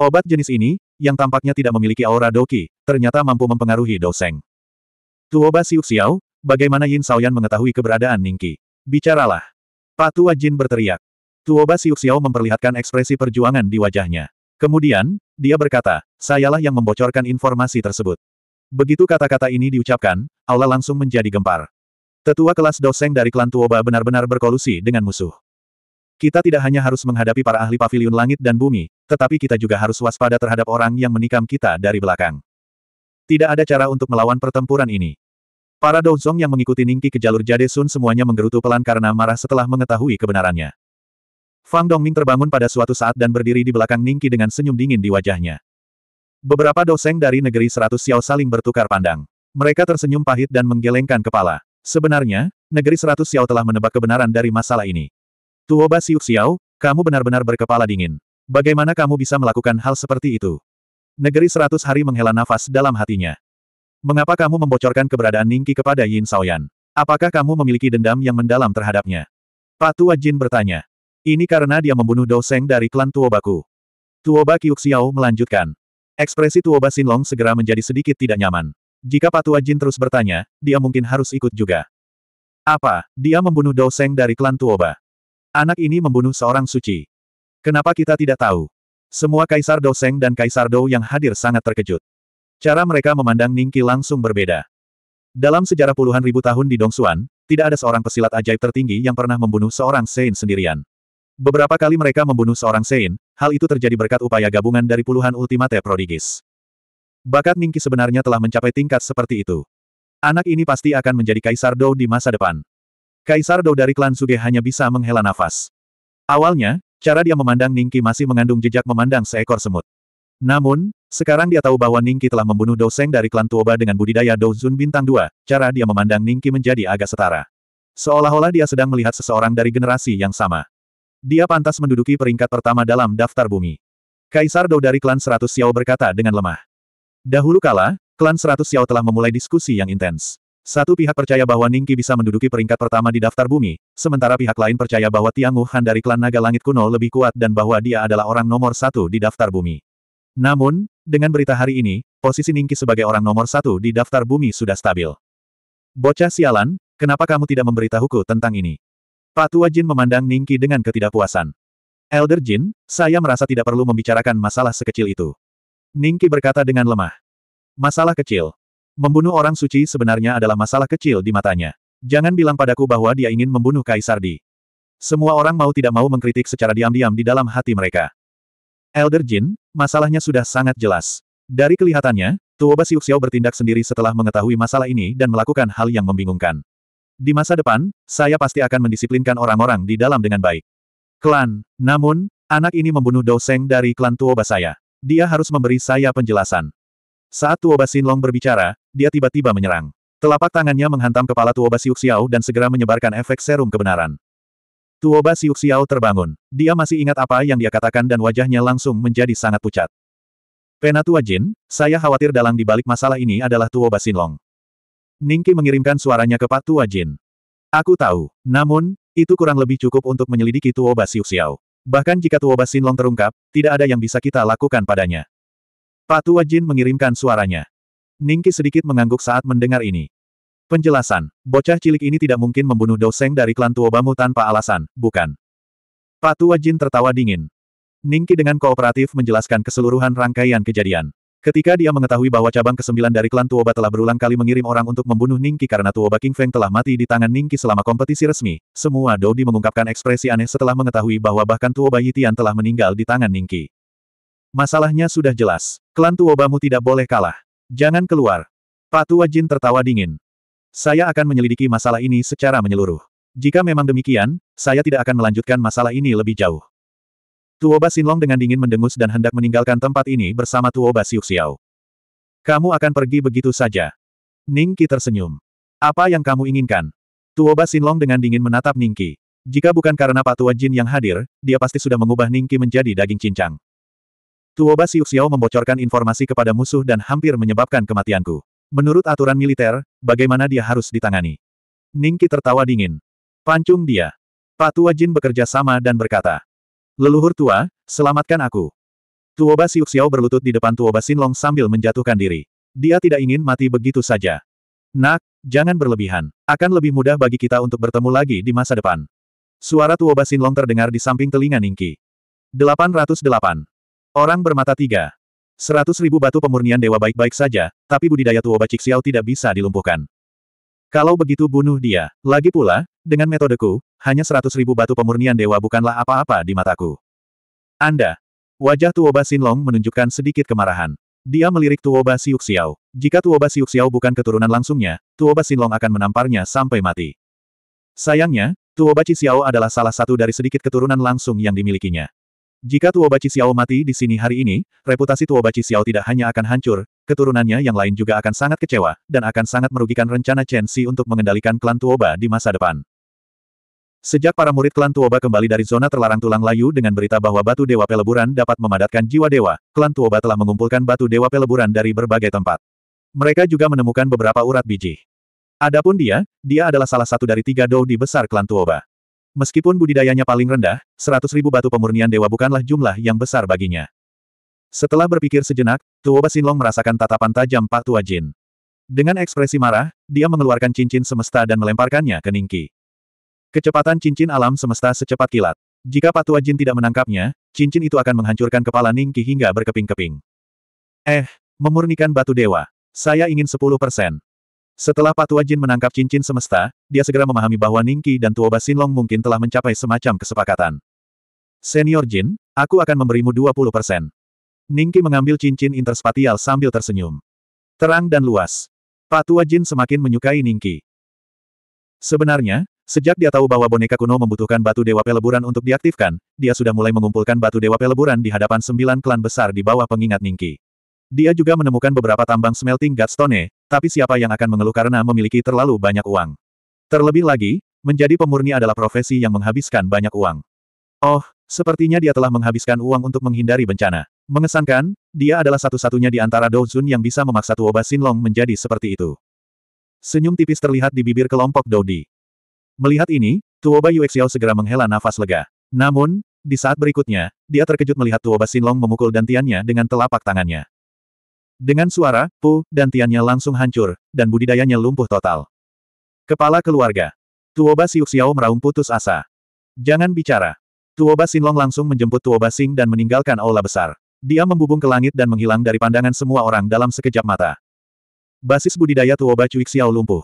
Obat jenis ini, yang tampaknya tidak memiliki aura doki, ternyata mampu mempengaruhi doseng. Tuoba Xiao, bagaimana Yin Saoyan mengetahui keberadaan Ningki? Bicaralah. Patua Jin berteriak. Tuoba Xiao memperlihatkan ekspresi perjuangan di wajahnya. Kemudian, dia berkata, Sayalah yang membocorkan informasi tersebut. Begitu kata-kata ini diucapkan, aula langsung menjadi gempar. Tetua kelas doseng dari klan Tuoba benar-benar berkolusi dengan musuh. Kita tidak hanya harus menghadapi para ahli pavilion langit dan bumi, tetapi kita juga harus waspada terhadap orang yang menikam kita dari belakang. Tidak ada cara untuk melawan pertempuran ini. Para Douzong yang mengikuti Ningki ke jalur Jade Sun semuanya menggerutu pelan karena marah setelah mengetahui kebenarannya. Fang Dongming terbangun pada suatu saat dan berdiri di belakang Ningki dengan senyum dingin di wajahnya. Beberapa doseng dari negeri seratus Xiao saling bertukar pandang. Mereka tersenyum pahit dan menggelengkan kepala. Sebenarnya, negeri seratus Xiao telah menebak kebenaran dari masalah ini. Tuoba Siuk Xiao, kamu benar-benar berkepala dingin. Bagaimana kamu bisa melakukan hal seperti itu? Negeri seratus hari menghela nafas dalam hatinya. Mengapa kamu membocorkan keberadaan Ningki kepada Yin Saoyan? Apakah kamu memiliki dendam yang mendalam terhadapnya? Pak Patua Jin bertanya. Ini karena dia membunuh dosen dari klan Tuobaku. Tuoba Kiuk Xiao melanjutkan. Ekspresi Tuoba Sinlong segera menjadi sedikit tidak nyaman. Jika Patua Jin terus bertanya, dia mungkin harus ikut juga. Apa, dia membunuh Dao Seng dari klan Tuoba? Anak ini membunuh seorang suci. Kenapa kita tidak tahu? Semua Kaisar Dao Seng dan Kaisar Dou yang hadir sangat terkejut. Cara mereka memandang Ningki langsung berbeda. Dalam sejarah puluhan ribu tahun di Dongsuan, tidak ada seorang pesilat ajaib tertinggi yang pernah membunuh seorang Sein sendirian. Beberapa kali mereka membunuh seorang Sein, hal itu terjadi berkat upaya gabungan dari puluhan Ultimate Prodigis. Bakat Ningki sebenarnya telah mencapai tingkat seperti itu. Anak ini pasti akan menjadi Kaisar Dou di masa depan. Kaisar Dou dari klan Suge hanya bisa menghela nafas. Awalnya, cara dia memandang Ningki masih mengandung jejak memandang seekor semut. Namun, sekarang dia tahu bahwa Ningki telah membunuh Dou Seng dari klan Tuoba dengan budidaya Dou Zun Bintang 2, cara dia memandang Ningki menjadi agak setara. Seolah-olah dia sedang melihat seseorang dari generasi yang sama. Dia pantas menduduki peringkat pertama dalam daftar bumi. Kaisar Dou dari klan Seratus Xiao berkata dengan lemah. Dahulu kala, klan Seratus Xiao telah memulai diskusi yang intens. Satu pihak percaya bahwa Ningki bisa menduduki peringkat pertama di daftar bumi, sementara pihak lain percaya bahwa Tiang Wuhan dari klan Naga Langit kuno lebih kuat dan bahwa dia adalah orang nomor satu di daftar bumi. Namun, dengan berita hari ini, posisi Ningki sebagai orang nomor satu di daftar bumi sudah stabil. Bocah sialan, kenapa kamu tidak memberitahuku tentang ini? Patua Jin memandang Ningki dengan ketidakpuasan. Elder Jin, saya merasa tidak perlu membicarakan masalah sekecil itu. Ningki berkata dengan lemah. Masalah kecil. Membunuh orang suci sebenarnya adalah masalah kecil di matanya. Jangan bilang padaku bahwa dia ingin membunuh Kaisar Di. Semua orang mau tidak mau mengkritik secara diam-diam di dalam hati mereka. Elder Jin, masalahnya sudah sangat jelas. Dari kelihatannya, Tuoba Siuxiao bertindak sendiri setelah mengetahui masalah ini dan melakukan hal yang membingungkan. Di masa depan, saya pasti akan mendisiplinkan orang-orang di dalam dengan baik. Klan, namun, anak ini membunuh Doseng dari klan Tuoba saya. Dia harus memberi saya penjelasan. Saat Tuoba Sinlong berbicara, dia tiba-tiba menyerang. Telapak tangannya menghantam kepala Tuoba Siuxiao dan segera menyebarkan efek serum kebenaran. Tuoba Siuxiao terbangun. Dia masih ingat apa yang dia katakan dan wajahnya langsung menjadi sangat pucat. Penatua Jin, saya khawatir dalang di balik masalah ini adalah Tuoba Xinlong. Ningki mengirimkan suaranya ke Pak Tua Jin. Aku tahu, namun, itu kurang lebih cukup untuk menyelidiki Tuoba Siu Xiao. Bahkan jika Tuoba Sinlong terungkap, tidak ada yang bisa kita lakukan padanya. Pak Tua Jin mengirimkan suaranya. Ningki sedikit mengangguk saat mendengar ini. Penjelasan, bocah cilik ini tidak mungkin membunuh Doseng dari klan Tuobamu tanpa alasan, bukan? Pak Tua Jin tertawa dingin. Ningki dengan kooperatif menjelaskan keseluruhan rangkaian kejadian. Ketika dia mengetahui bahwa cabang ke-9 dari klan Tuoba telah berulang kali mengirim orang untuk membunuh Ningki karena Tuoba King Feng telah mati di tangan Ningki selama kompetisi resmi, semua Dodi mengungkapkan ekspresi aneh setelah mengetahui bahwa bahkan Tuoba Yitian telah meninggal di tangan Ningki. Masalahnya sudah jelas. Klan Tuobamu tidak boleh kalah. Jangan keluar. Pak Tua Jin tertawa dingin. Saya akan menyelidiki masalah ini secara menyeluruh. Jika memang demikian, saya tidak akan melanjutkan masalah ini lebih jauh. Tuoba Sinlong dengan dingin mendengus dan hendak meninggalkan tempat ini bersama Tuoba Xiuxiao. Kamu akan pergi begitu saja. Ningki tersenyum. Apa yang kamu inginkan? Tuoba Sinlong dengan dingin menatap Ningki. Jika bukan karena Pak Tua Jin yang hadir, dia pasti sudah mengubah Ningki menjadi daging cincang. Tuoba Xiuxiao membocorkan informasi kepada musuh dan hampir menyebabkan kematianku. Menurut aturan militer, bagaimana dia harus ditangani? Ningki tertawa dingin. Pancung dia. Pak Tua Jin bekerja sama dan berkata, Leluhur tua, selamatkan aku. Tuoba Xiao berlutut di depan Tuoba Sinlong sambil menjatuhkan diri. Dia tidak ingin mati begitu saja. Nak, jangan berlebihan. Akan lebih mudah bagi kita untuk bertemu lagi di masa depan. Suara Tuoba Sinlong terdengar di samping telinga Ningki. 808. Orang bermata tiga. Seratus ribu batu pemurnian dewa baik-baik saja, tapi budidaya Tuoba Cixiao tidak bisa dilumpuhkan. Kalau begitu bunuh dia. Lagi pula, dengan metodeku, hanya seratus ribu batu pemurnian dewa bukanlah apa-apa di mataku. Anda. Wajah Tuoba Sinlong menunjukkan sedikit kemarahan. Dia melirik Tuoba Siuxiao. Jika Tuoba Siuxiao bukan keturunan langsungnya, Tuoba Sinlong akan menamparnya sampai mati. Sayangnya, Tuoba Xiao adalah salah satu dari sedikit keturunan langsung yang dimilikinya. Jika Tuoba Xiao mati di sini hari ini, reputasi Tuoba Xiao tidak hanya akan hancur, keturunannya yang lain juga akan sangat kecewa, dan akan sangat merugikan rencana Chen Xi untuk mengendalikan klan Tuoba di masa depan. Sejak para murid klan Tuoba kembali dari zona terlarang tulang layu dengan berita bahwa batu dewa peleburan dapat memadatkan jiwa dewa, klan Tuoba telah mengumpulkan batu dewa peleburan dari berbagai tempat. Mereka juga menemukan beberapa urat biji. Adapun dia, dia adalah salah satu dari tiga dou di besar klan Tuoba. Meskipun budidayanya paling rendah, 100 ribu batu pemurnian dewa bukanlah jumlah yang besar baginya. Setelah berpikir sejenak, Tuoba Sinlong merasakan tatapan tajam Pak Tua Jin. Dengan ekspresi marah, dia mengeluarkan cincin semesta dan melemparkannya ke Ningki. Kecepatan cincin alam semesta secepat kilat. Jika Patua Jin tidak menangkapnya, cincin itu akan menghancurkan kepala Ningki hingga berkeping-keping. Eh, memurnikan batu dewa. Saya ingin 10 persen. Setelah Patua Jin menangkap cincin semesta, dia segera memahami bahwa Ningki dan Tuoba Sinlong mungkin telah mencapai semacam kesepakatan. Senior Jin, aku akan memberimu 20 persen. Ningki mengambil cincin interspatial sambil tersenyum. Terang dan luas. Patua Jin semakin menyukai Ningki. Sebenarnya, Sejak dia tahu bahwa boneka kuno membutuhkan batu dewa peleburan untuk diaktifkan, dia sudah mulai mengumpulkan batu dewa peleburan di hadapan sembilan klan besar di bawah pengingat Ningki. Dia juga menemukan beberapa tambang smelting Godstone, tapi siapa yang akan mengeluh karena memiliki terlalu banyak uang. Terlebih lagi, menjadi pemurni adalah profesi yang menghabiskan banyak uang. Oh, sepertinya dia telah menghabiskan uang untuk menghindari bencana. Mengesankan, dia adalah satu-satunya di antara Doujun yang bisa memaksa Tuoba Sinlong menjadi seperti itu. Senyum tipis terlihat di bibir kelompok Dodi. Melihat ini, Tuoba Yuexiao segera menghela nafas lega. Namun, di saat berikutnya, dia terkejut melihat Tuoba Sinlong memukul dantiannya dengan telapak tangannya. Dengan suara, pu, dantiannya langsung hancur, dan budidayanya lumpuh total. Kepala keluarga. Tuoba Siuxiao meraung putus asa. Jangan bicara. Tuoba Sinlong langsung menjemput Tuoba Sing dan meninggalkan aula besar. Dia membubung ke langit dan menghilang dari pandangan semua orang dalam sekejap mata. Basis budidaya Tuoba Cuixiao lumpuh.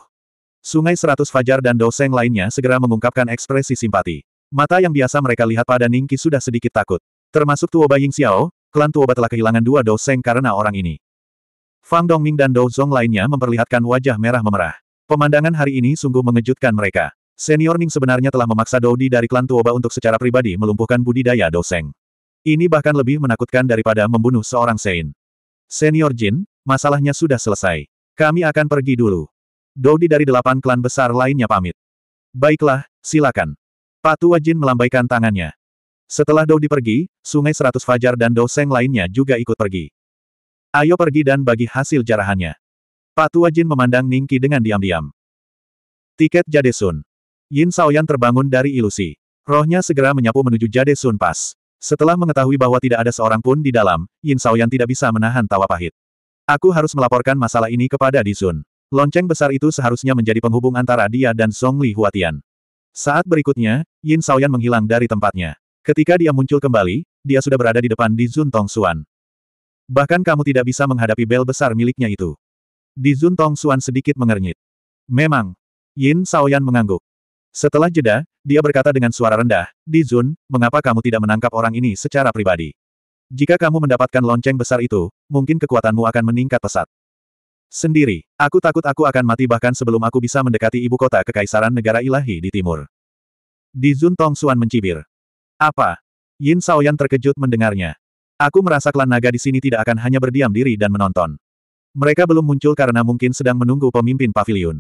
Sungai Seratus Fajar dan Doseng lainnya segera mengungkapkan ekspresi simpati. Mata yang biasa mereka lihat pada Ningqi sudah sedikit takut. Termasuk Tuo Baying Xiao, klan Tuoba telah kehilangan dua Doseng karena orang ini. Fang Dongming dan Dou Zong lainnya memperlihatkan wajah merah memerah. Pemandangan hari ini sungguh mengejutkan mereka. Senior Ning sebenarnya telah memaksa Doudi dari klan Tuoba untuk secara pribadi melumpuhkan budidaya Doseng. Ini bahkan lebih menakutkan daripada membunuh seorang Sein. Senior Jin, masalahnya sudah selesai. Kami akan pergi dulu. Dodi dari delapan klan besar lainnya pamit. Baiklah, silakan. Tua Jin melambaikan tangannya. Setelah Dodi pergi, Sungai Seratus Fajar dan Doseng lainnya juga ikut pergi. Ayo pergi dan bagi hasil jarahannya. Tua Jin memandang Ningki dengan diam-diam. Tiket Jadesun. Yin Saoyan terbangun dari ilusi. Rohnya segera menyapu menuju Jadesun Pas. Setelah mengetahui bahwa tidak ada seorang pun di dalam, Yin Saoyan tidak bisa menahan tawa pahit. Aku harus melaporkan masalah ini kepada Di Sun. Lonceng besar itu seharusnya menjadi penghubung antara dia dan Song Li Huatian. Saat berikutnya, Yin Saoyan menghilang dari tempatnya. Ketika dia muncul kembali, dia sudah berada di depan di Zun Tong Xuan. Bahkan kamu tidak bisa menghadapi bel besar miliknya itu. Di Zun Tong Xuan sedikit mengernyit. Memang. Yin Saoyan mengangguk. Setelah jeda, dia berkata dengan suara rendah, Di Zun, mengapa kamu tidak menangkap orang ini secara pribadi? Jika kamu mendapatkan lonceng besar itu, mungkin kekuatanmu akan meningkat pesat. Sendiri, aku takut aku akan mati bahkan sebelum aku bisa mendekati ibu kota kekaisaran negara ilahi di timur. Di Zun Tong Xuan mencibir. Apa? Yin Shaoyan terkejut mendengarnya. Aku merasa klan naga di sini tidak akan hanya berdiam diri dan menonton. Mereka belum muncul karena mungkin sedang menunggu pemimpin pavilion.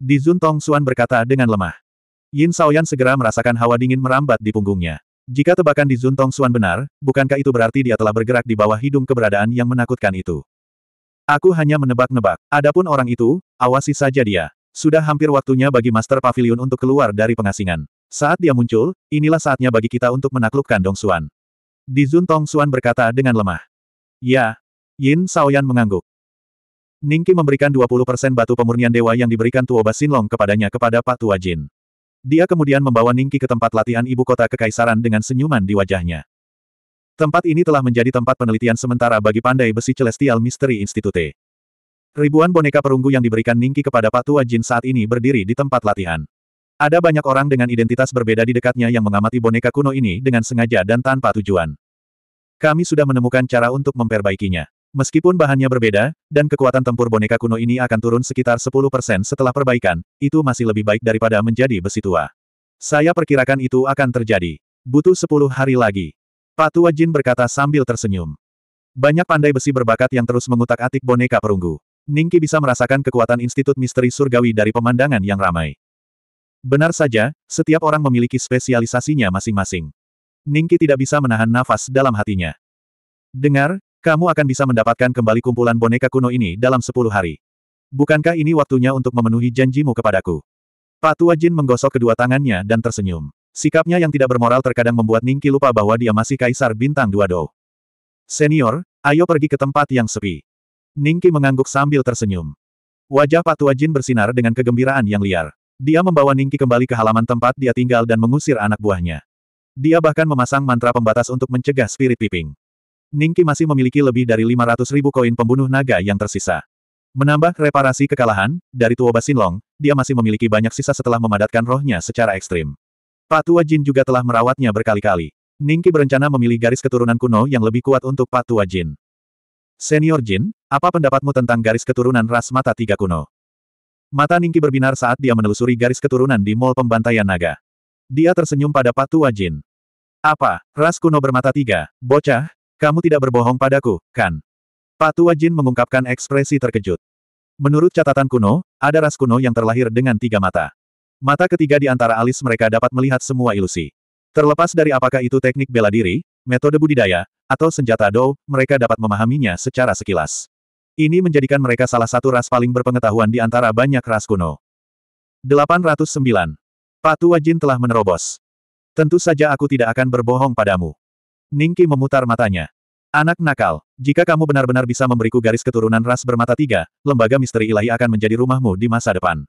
Di Zun Tong Xuan berkata dengan lemah. Yin Shaoyan segera merasakan hawa dingin merambat di punggungnya. Jika tebakan di Zun Tong Xuan benar, bukankah itu berarti dia telah bergerak di bawah hidung keberadaan yang menakutkan itu? Aku hanya menebak-nebak. Adapun orang itu, awasi saja dia. Sudah hampir waktunya bagi Master Pavilion untuk keluar dari pengasingan. Saat dia muncul, inilah saatnya bagi kita untuk menaklukkan Dong Xuan. Di Zun Tong Xuan berkata dengan lemah. Ya. Yin Saoyan mengangguk. Ningki memberikan 20% batu pemurnian dewa yang diberikan Tuoba Sinlong kepadanya kepada Pak Tua Jin. Dia kemudian membawa Ningki ke tempat latihan ibu kota kekaisaran dengan senyuman di wajahnya. Tempat ini telah menjadi tempat penelitian sementara bagi pandai besi Celestial Mystery Institute. Ribuan boneka perunggu yang diberikan Ningki kepada Pak Tua Jin saat ini berdiri di tempat latihan. Ada banyak orang dengan identitas berbeda di dekatnya yang mengamati boneka kuno ini dengan sengaja dan tanpa tujuan. Kami sudah menemukan cara untuk memperbaikinya. Meskipun bahannya berbeda, dan kekuatan tempur boneka kuno ini akan turun sekitar 10% setelah perbaikan, itu masih lebih baik daripada menjadi besi tua. Saya perkirakan itu akan terjadi. Butuh 10 hari lagi. Pak Tua Jin berkata sambil tersenyum. Banyak pandai besi berbakat yang terus mengutak-atik boneka perunggu. Ningki bisa merasakan kekuatan Institut Misteri Surgawi dari pemandangan yang ramai. Benar saja, setiap orang memiliki spesialisasinya masing-masing. Ningki tidak bisa menahan nafas dalam hatinya. Dengar, kamu akan bisa mendapatkan kembali kumpulan boneka kuno ini dalam sepuluh hari. Bukankah ini waktunya untuk memenuhi janjimu kepadaku? Pak Tua Jin menggosok kedua tangannya dan tersenyum. Sikapnya yang tidak bermoral terkadang membuat Ningki lupa bahwa dia masih kaisar bintang dua do. Senior, ayo pergi ke tempat yang sepi. Ningki mengangguk sambil tersenyum. Wajah Pak Tua Jin bersinar dengan kegembiraan yang liar. Dia membawa Ningki kembali ke halaman tempat dia tinggal dan mengusir anak buahnya. Dia bahkan memasang mantra pembatas untuk mencegah spirit piping. Ningki masih memiliki lebih dari 500 ribu koin pembunuh naga yang tersisa. Menambah reparasi kekalahan, dari Tuoba Sinlong, dia masih memiliki banyak sisa setelah memadatkan rohnya secara ekstrim. Patua Jin juga telah merawatnya berkali-kali. Ningki berencana memilih garis keturunan kuno yang lebih kuat untuk Patua Jin. Senior Jin, apa pendapatmu tentang garis keturunan ras mata tiga kuno? Mata Ningki berbinar saat dia menelusuri garis keturunan di mall pembantaian naga. Dia tersenyum pada Patua Jin. Apa, ras kuno bermata tiga, bocah, kamu tidak berbohong padaku, kan? Patua Jin mengungkapkan ekspresi terkejut. Menurut catatan kuno, ada ras kuno yang terlahir dengan tiga mata. Mata ketiga di antara alis mereka dapat melihat semua ilusi. Terlepas dari apakah itu teknik bela diri, metode budidaya, atau senjata dou, mereka dapat memahaminya secara sekilas. Ini menjadikan mereka salah satu ras paling berpengetahuan di antara banyak ras kuno. 809. Patua Jin telah menerobos. Tentu saja aku tidak akan berbohong padamu. Ningki memutar matanya. Anak nakal, jika kamu benar-benar bisa memberiku garis keturunan ras bermata tiga, lembaga misteri ilahi akan menjadi rumahmu di masa depan.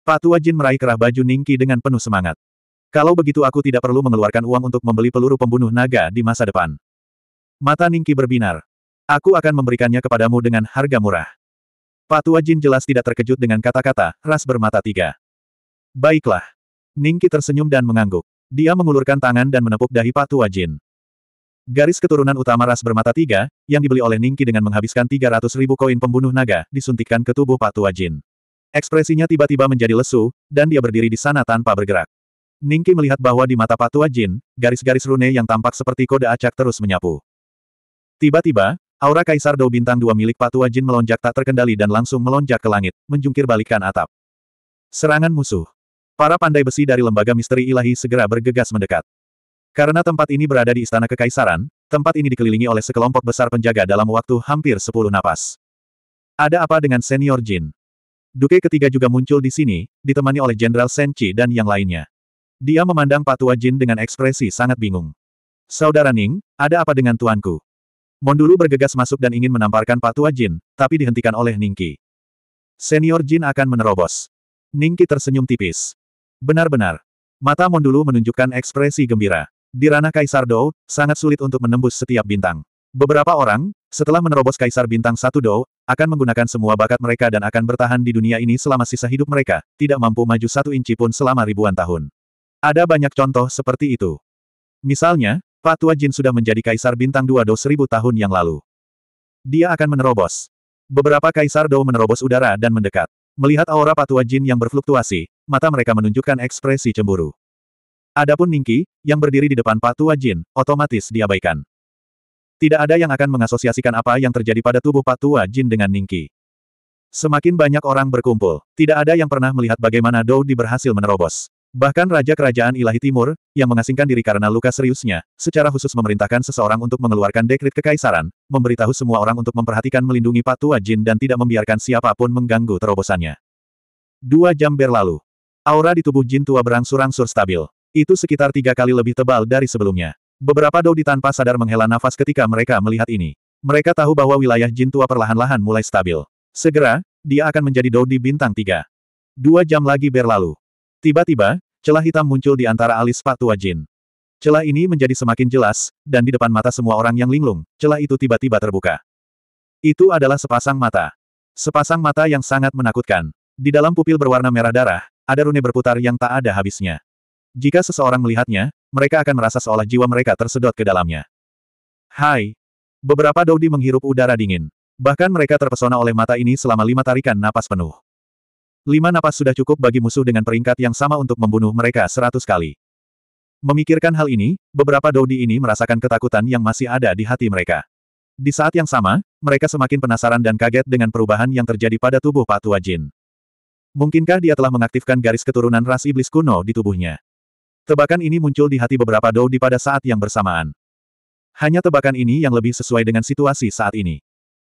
Pak Tua Jin meraih kerah baju Ningki dengan penuh semangat. Kalau begitu aku tidak perlu mengeluarkan uang untuk membeli peluru pembunuh naga di masa depan. Mata Ningki berbinar. Aku akan memberikannya kepadamu dengan harga murah. Pak Tua Jin jelas tidak terkejut dengan kata-kata, ras bermata tiga. Baiklah. Ningki tersenyum dan mengangguk. Dia mengulurkan tangan dan menepuk dahi Pak Tua Jin. Garis keturunan utama ras bermata tiga, yang dibeli oleh Ningki dengan menghabiskan 300 ribu koin pembunuh naga, disuntikkan ke tubuh Patua Jin. Ekspresinya tiba-tiba menjadi lesu, dan dia berdiri di sana tanpa bergerak. Ningki melihat bahwa di mata Patua Jin, garis-garis rune yang tampak seperti kode acak terus menyapu. Tiba-tiba, aura Kaisar Dou Bintang Dua milik Patua Jin melonjak tak terkendali dan langsung melonjak ke langit, menjungkir balikan atap. Serangan musuh. Para pandai besi dari lembaga misteri ilahi segera bergegas mendekat. Karena tempat ini berada di Istana Kekaisaran, tempat ini dikelilingi oleh sekelompok besar penjaga dalam waktu hampir sepuluh napas. Ada apa dengan senior Jin? Duke ketiga juga muncul di sini, ditemani oleh Jenderal Senchi dan yang lainnya. Dia memandang Patua Jin dengan ekspresi sangat bingung. Saudara Ning, ada apa dengan tuanku? Mondulu bergegas masuk dan ingin menamparkan Patua Jin, tapi dihentikan oleh Ningki. Senior Jin akan menerobos. Ningki tersenyum tipis. Benar-benar. Mata Mondulu menunjukkan ekspresi gembira. Di ranah Kaisar Dou, sangat sulit untuk menembus setiap bintang. Beberapa orang, setelah menerobos Kaisar Bintang Satu Dou, akan menggunakan semua bakat mereka dan akan bertahan di dunia ini selama sisa hidup mereka, tidak mampu maju satu inci pun selama ribuan tahun. Ada banyak contoh seperti itu. Misalnya, Pak Tua Jin sudah menjadi Kaisar Bintang Dua Dou seribu tahun yang lalu. Dia akan menerobos. Beberapa Kaisar Dou menerobos udara dan mendekat. Melihat aura Pak Tua Jin yang berfluktuasi, mata mereka menunjukkan ekspresi cemburu. Adapun Ningki, yang berdiri di depan Pak Tua Jin, otomatis diabaikan. Tidak ada yang akan mengasosiasikan apa yang terjadi pada tubuh Pak Tua Jin dengan Ningki. Semakin banyak orang berkumpul, tidak ada yang pernah melihat bagaimana Dou Di berhasil menerobos. Bahkan Raja Kerajaan Ilahi Timur, yang mengasingkan diri karena luka seriusnya, secara khusus memerintahkan seseorang untuk mengeluarkan dekrit kekaisaran, memberitahu semua orang untuk memperhatikan melindungi Pak Tua Jin dan tidak membiarkan siapapun mengganggu terobosannya. Dua jam berlalu. Aura di tubuh Jin tua berangsur-angsur stabil. Itu sekitar tiga kali lebih tebal dari sebelumnya. Beberapa Doudi tanpa sadar menghela nafas ketika mereka melihat ini. Mereka tahu bahwa wilayah Jin Tua perlahan-lahan mulai stabil. Segera, dia akan menjadi Doudi bintang tiga. Dua jam lagi berlalu. Tiba-tiba, celah hitam muncul di antara alis Pak Tua Jin. Celah ini menjadi semakin jelas, dan di depan mata semua orang yang linglung, celah itu tiba-tiba terbuka. Itu adalah sepasang mata. Sepasang mata yang sangat menakutkan. Di dalam pupil berwarna merah darah, ada rune berputar yang tak ada habisnya. Jika seseorang melihatnya, mereka akan merasa seolah jiwa mereka tersedot ke dalamnya. Hai! Beberapa Dodi menghirup udara dingin. Bahkan mereka terpesona oleh mata ini selama lima tarikan napas penuh. Lima napas sudah cukup bagi musuh dengan peringkat yang sama untuk membunuh mereka seratus kali. Memikirkan hal ini, beberapa Dodi ini merasakan ketakutan yang masih ada di hati mereka. Di saat yang sama, mereka semakin penasaran dan kaget dengan perubahan yang terjadi pada tubuh Patua Jin. Mungkinkah dia telah mengaktifkan garis keturunan ras iblis kuno di tubuhnya? Tebakan ini muncul di hati beberapa Dou di pada saat yang bersamaan. Hanya tebakan ini yang lebih sesuai dengan situasi saat ini.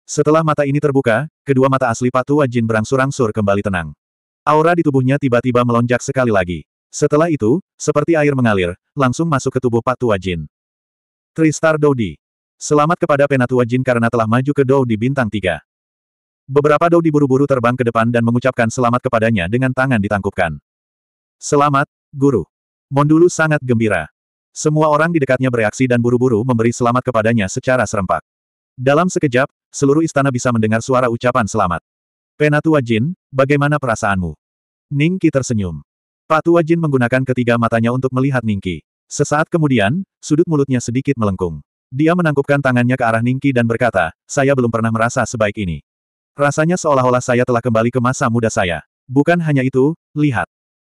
Setelah mata ini terbuka, kedua mata asli Patua Jin berangsur-angsur kembali tenang. Aura di tubuhnya tiba-tiba melonjak sekali lagi. Setelah itu, seperti air mengalir, langsung masuk ke tubuh Patua Jin. Tristar Dodi. Selamat kepada Penatua Jin karena telah maju ke Dou di bintang tiga. Beberapa di buru-buru terbang ke depan dan mengucapkan selamat kepadanya dengan tangan ditangkupkan. Selamat, Guru. Mondulu sangat gembira. Semua orang di dekatnya bereaksi dan buru-buru memberi selamat kepadanya secara serempak. Dalam sekejap, seluruh istana bisa mendengar suara ucapan selamat. Penatua Jin, bagaimana perasaanmu? Ningki tersenyum. Patua Jin menggunakan ketiga matanya untuk melihat Ningki. Sesaat kemudian, sudut mulutnya sedikit melengkung. Dia menangkupkan tangannya ke arah Ningki dan berkata, saya belum pernah merasa sebaik ini. Rasanya seolah-olah saya telah kembali ke masa muda saya. Bukan hanya itu, lihat.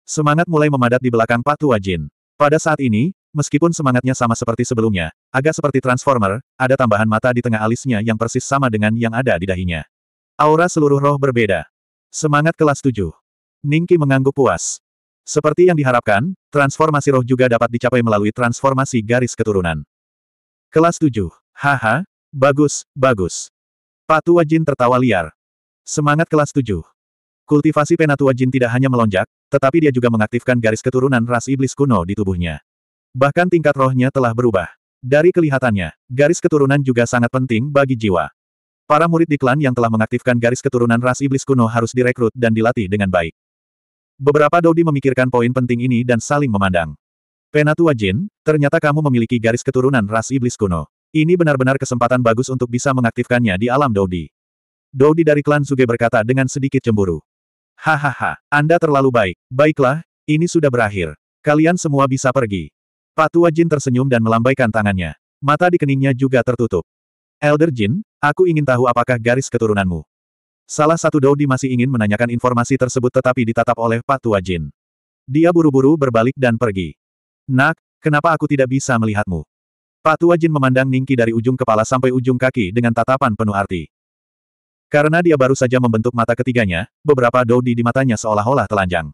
Semangat mulai memadat di belakang Patu Wajin. Pada saat ini, meskipun semangatnya sama seperti sebelumnya, agak seperti Transformer, ada tambahan mata di tengah alisnya yang persis sama dengan yang ada di dahinya. Aura seluruh roh berbeda. Semangat kelas 7. Ningki mengangguk puas. Seperti yang diharapkan, transformasi roh juga dapat dicapai melalui transformasi garis keturunan. Kelas 7. Haha, bagus, bagus. Patu Wajin tertawa liar. Semangat kelas 7. Kultivasi Penatua Jin tidak hanya melonjak, tetapi dia juga mengaktifkan garis keturunan ras iblis kuno di tubuhnya. Bahkan tingkat rohnya telah berubah. Dari kelihatannya, garis keturunan juga sangat penting bagi jiwa. Para murid di klan yang telah mengaktifkan garis keturunan ras iblis kuno harus direkrut dan dilatih dengan baik. Beberapa Dodi memikirkan poin penting ini dan saling memandang. Penatua Jin, ternyata kamu memiliki garis keturunan ras iblis kuno. Ini benar-benar kesempatan bagus untuk bisa mengaktifkannya di alam Dodi. Dodi dari klan Suge berkata dengan sedikit cemburu. Hahaha, Anda terlalu baik. Baiklah, ini sudah berakhir. Kalian semua bisa pergi. Pak Tua Jin tersenyum dan melambaikan tangannya. Mata di keningnya juga tertutup. Elder Jin, aku ingin tahu apakah garis keturunanmu. Salah satu Dodi masih ingin menanyakan informasi tersebut tetapi ditatap oleh Pak Tua Jin. Dia buru-buru berbalik dan pergi. Nak, kenapa aku tidak bisa melihatmu? Pak Tua Jin memandang Ningki dari ujung kepala sampai ujung kaki dengan tatapan penuh arti. Karena dia baru saja membentuk mata ketiganya, beberapa doudi di matanya seolah-olah telanjang.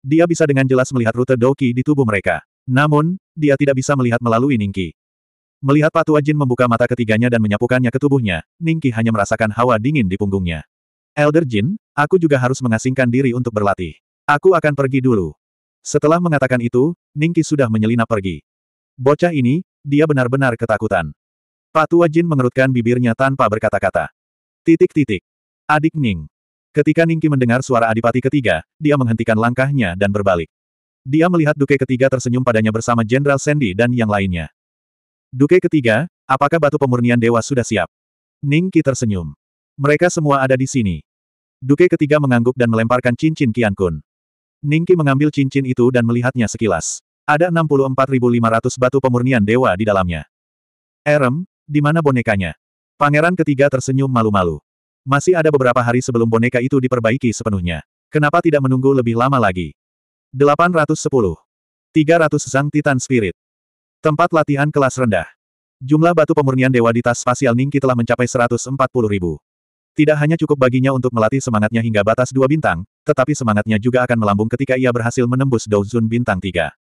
Dia bisa dengan jelas melihat rute doki di tubuh mereka. Namun, dia tidak bisa melihat melalui Ningki. Melihat Patua Jin membuka mata ketiganya dan menyapukannya ke tubuhnya, Ningki hanya merasakan hawa dingin di punggungnya. Elder Jin, aku juga harus mengasingkan diri untuk berlatih. Aku akan pergi dulu. Setelah mengatakan itu, Ningki sudah menyelinap pergi. Bocah ini, dia benar-benar ketakutan. Patua Jin mengerutkan bibirnya tanpa berkata-kata. Titik-titik. Adik Ning. Ketika Ningki mendengar suara adipati ketiga, dia menghentikan langkahnya dan berbalik. Dia melihat Duke ketiga tersenyum padanya bersama Jenderal Sandy dan yang lainnya. Duke ketiga, apakah batu pemurnian dewa sudah siap? Ningki tersenyum. Mereka semua ada di sini. Duke ketiga mengangguk dan melemparkan cincin Kian Kun. Ningki mengambil cincin itu dan melihatnya sekilas. Ada 64.500 batu pemurnian dewa di dalamnya. Erem, di mana bonekanya? Pangeran ketiga tersenyum malu-malu. Masih ada beberapa hari sebelum boneka itu diperbaiki sepenuhnya. Kenapa tidak menunggu lebih lama lagi? 810. 300 Sang Titan Spirit. Tempat latihan kelas rendah. Jumlah batu pemurnian Dewa di tas spasial Ningki telah mencapai 140 ribu. Tidak hanya cukup baginya untuk melatih semangatnya hingga batas dua bintang, tetapi semangatnya juga akan melambung ketika ia berhasil menembus Douzun bintang tiga.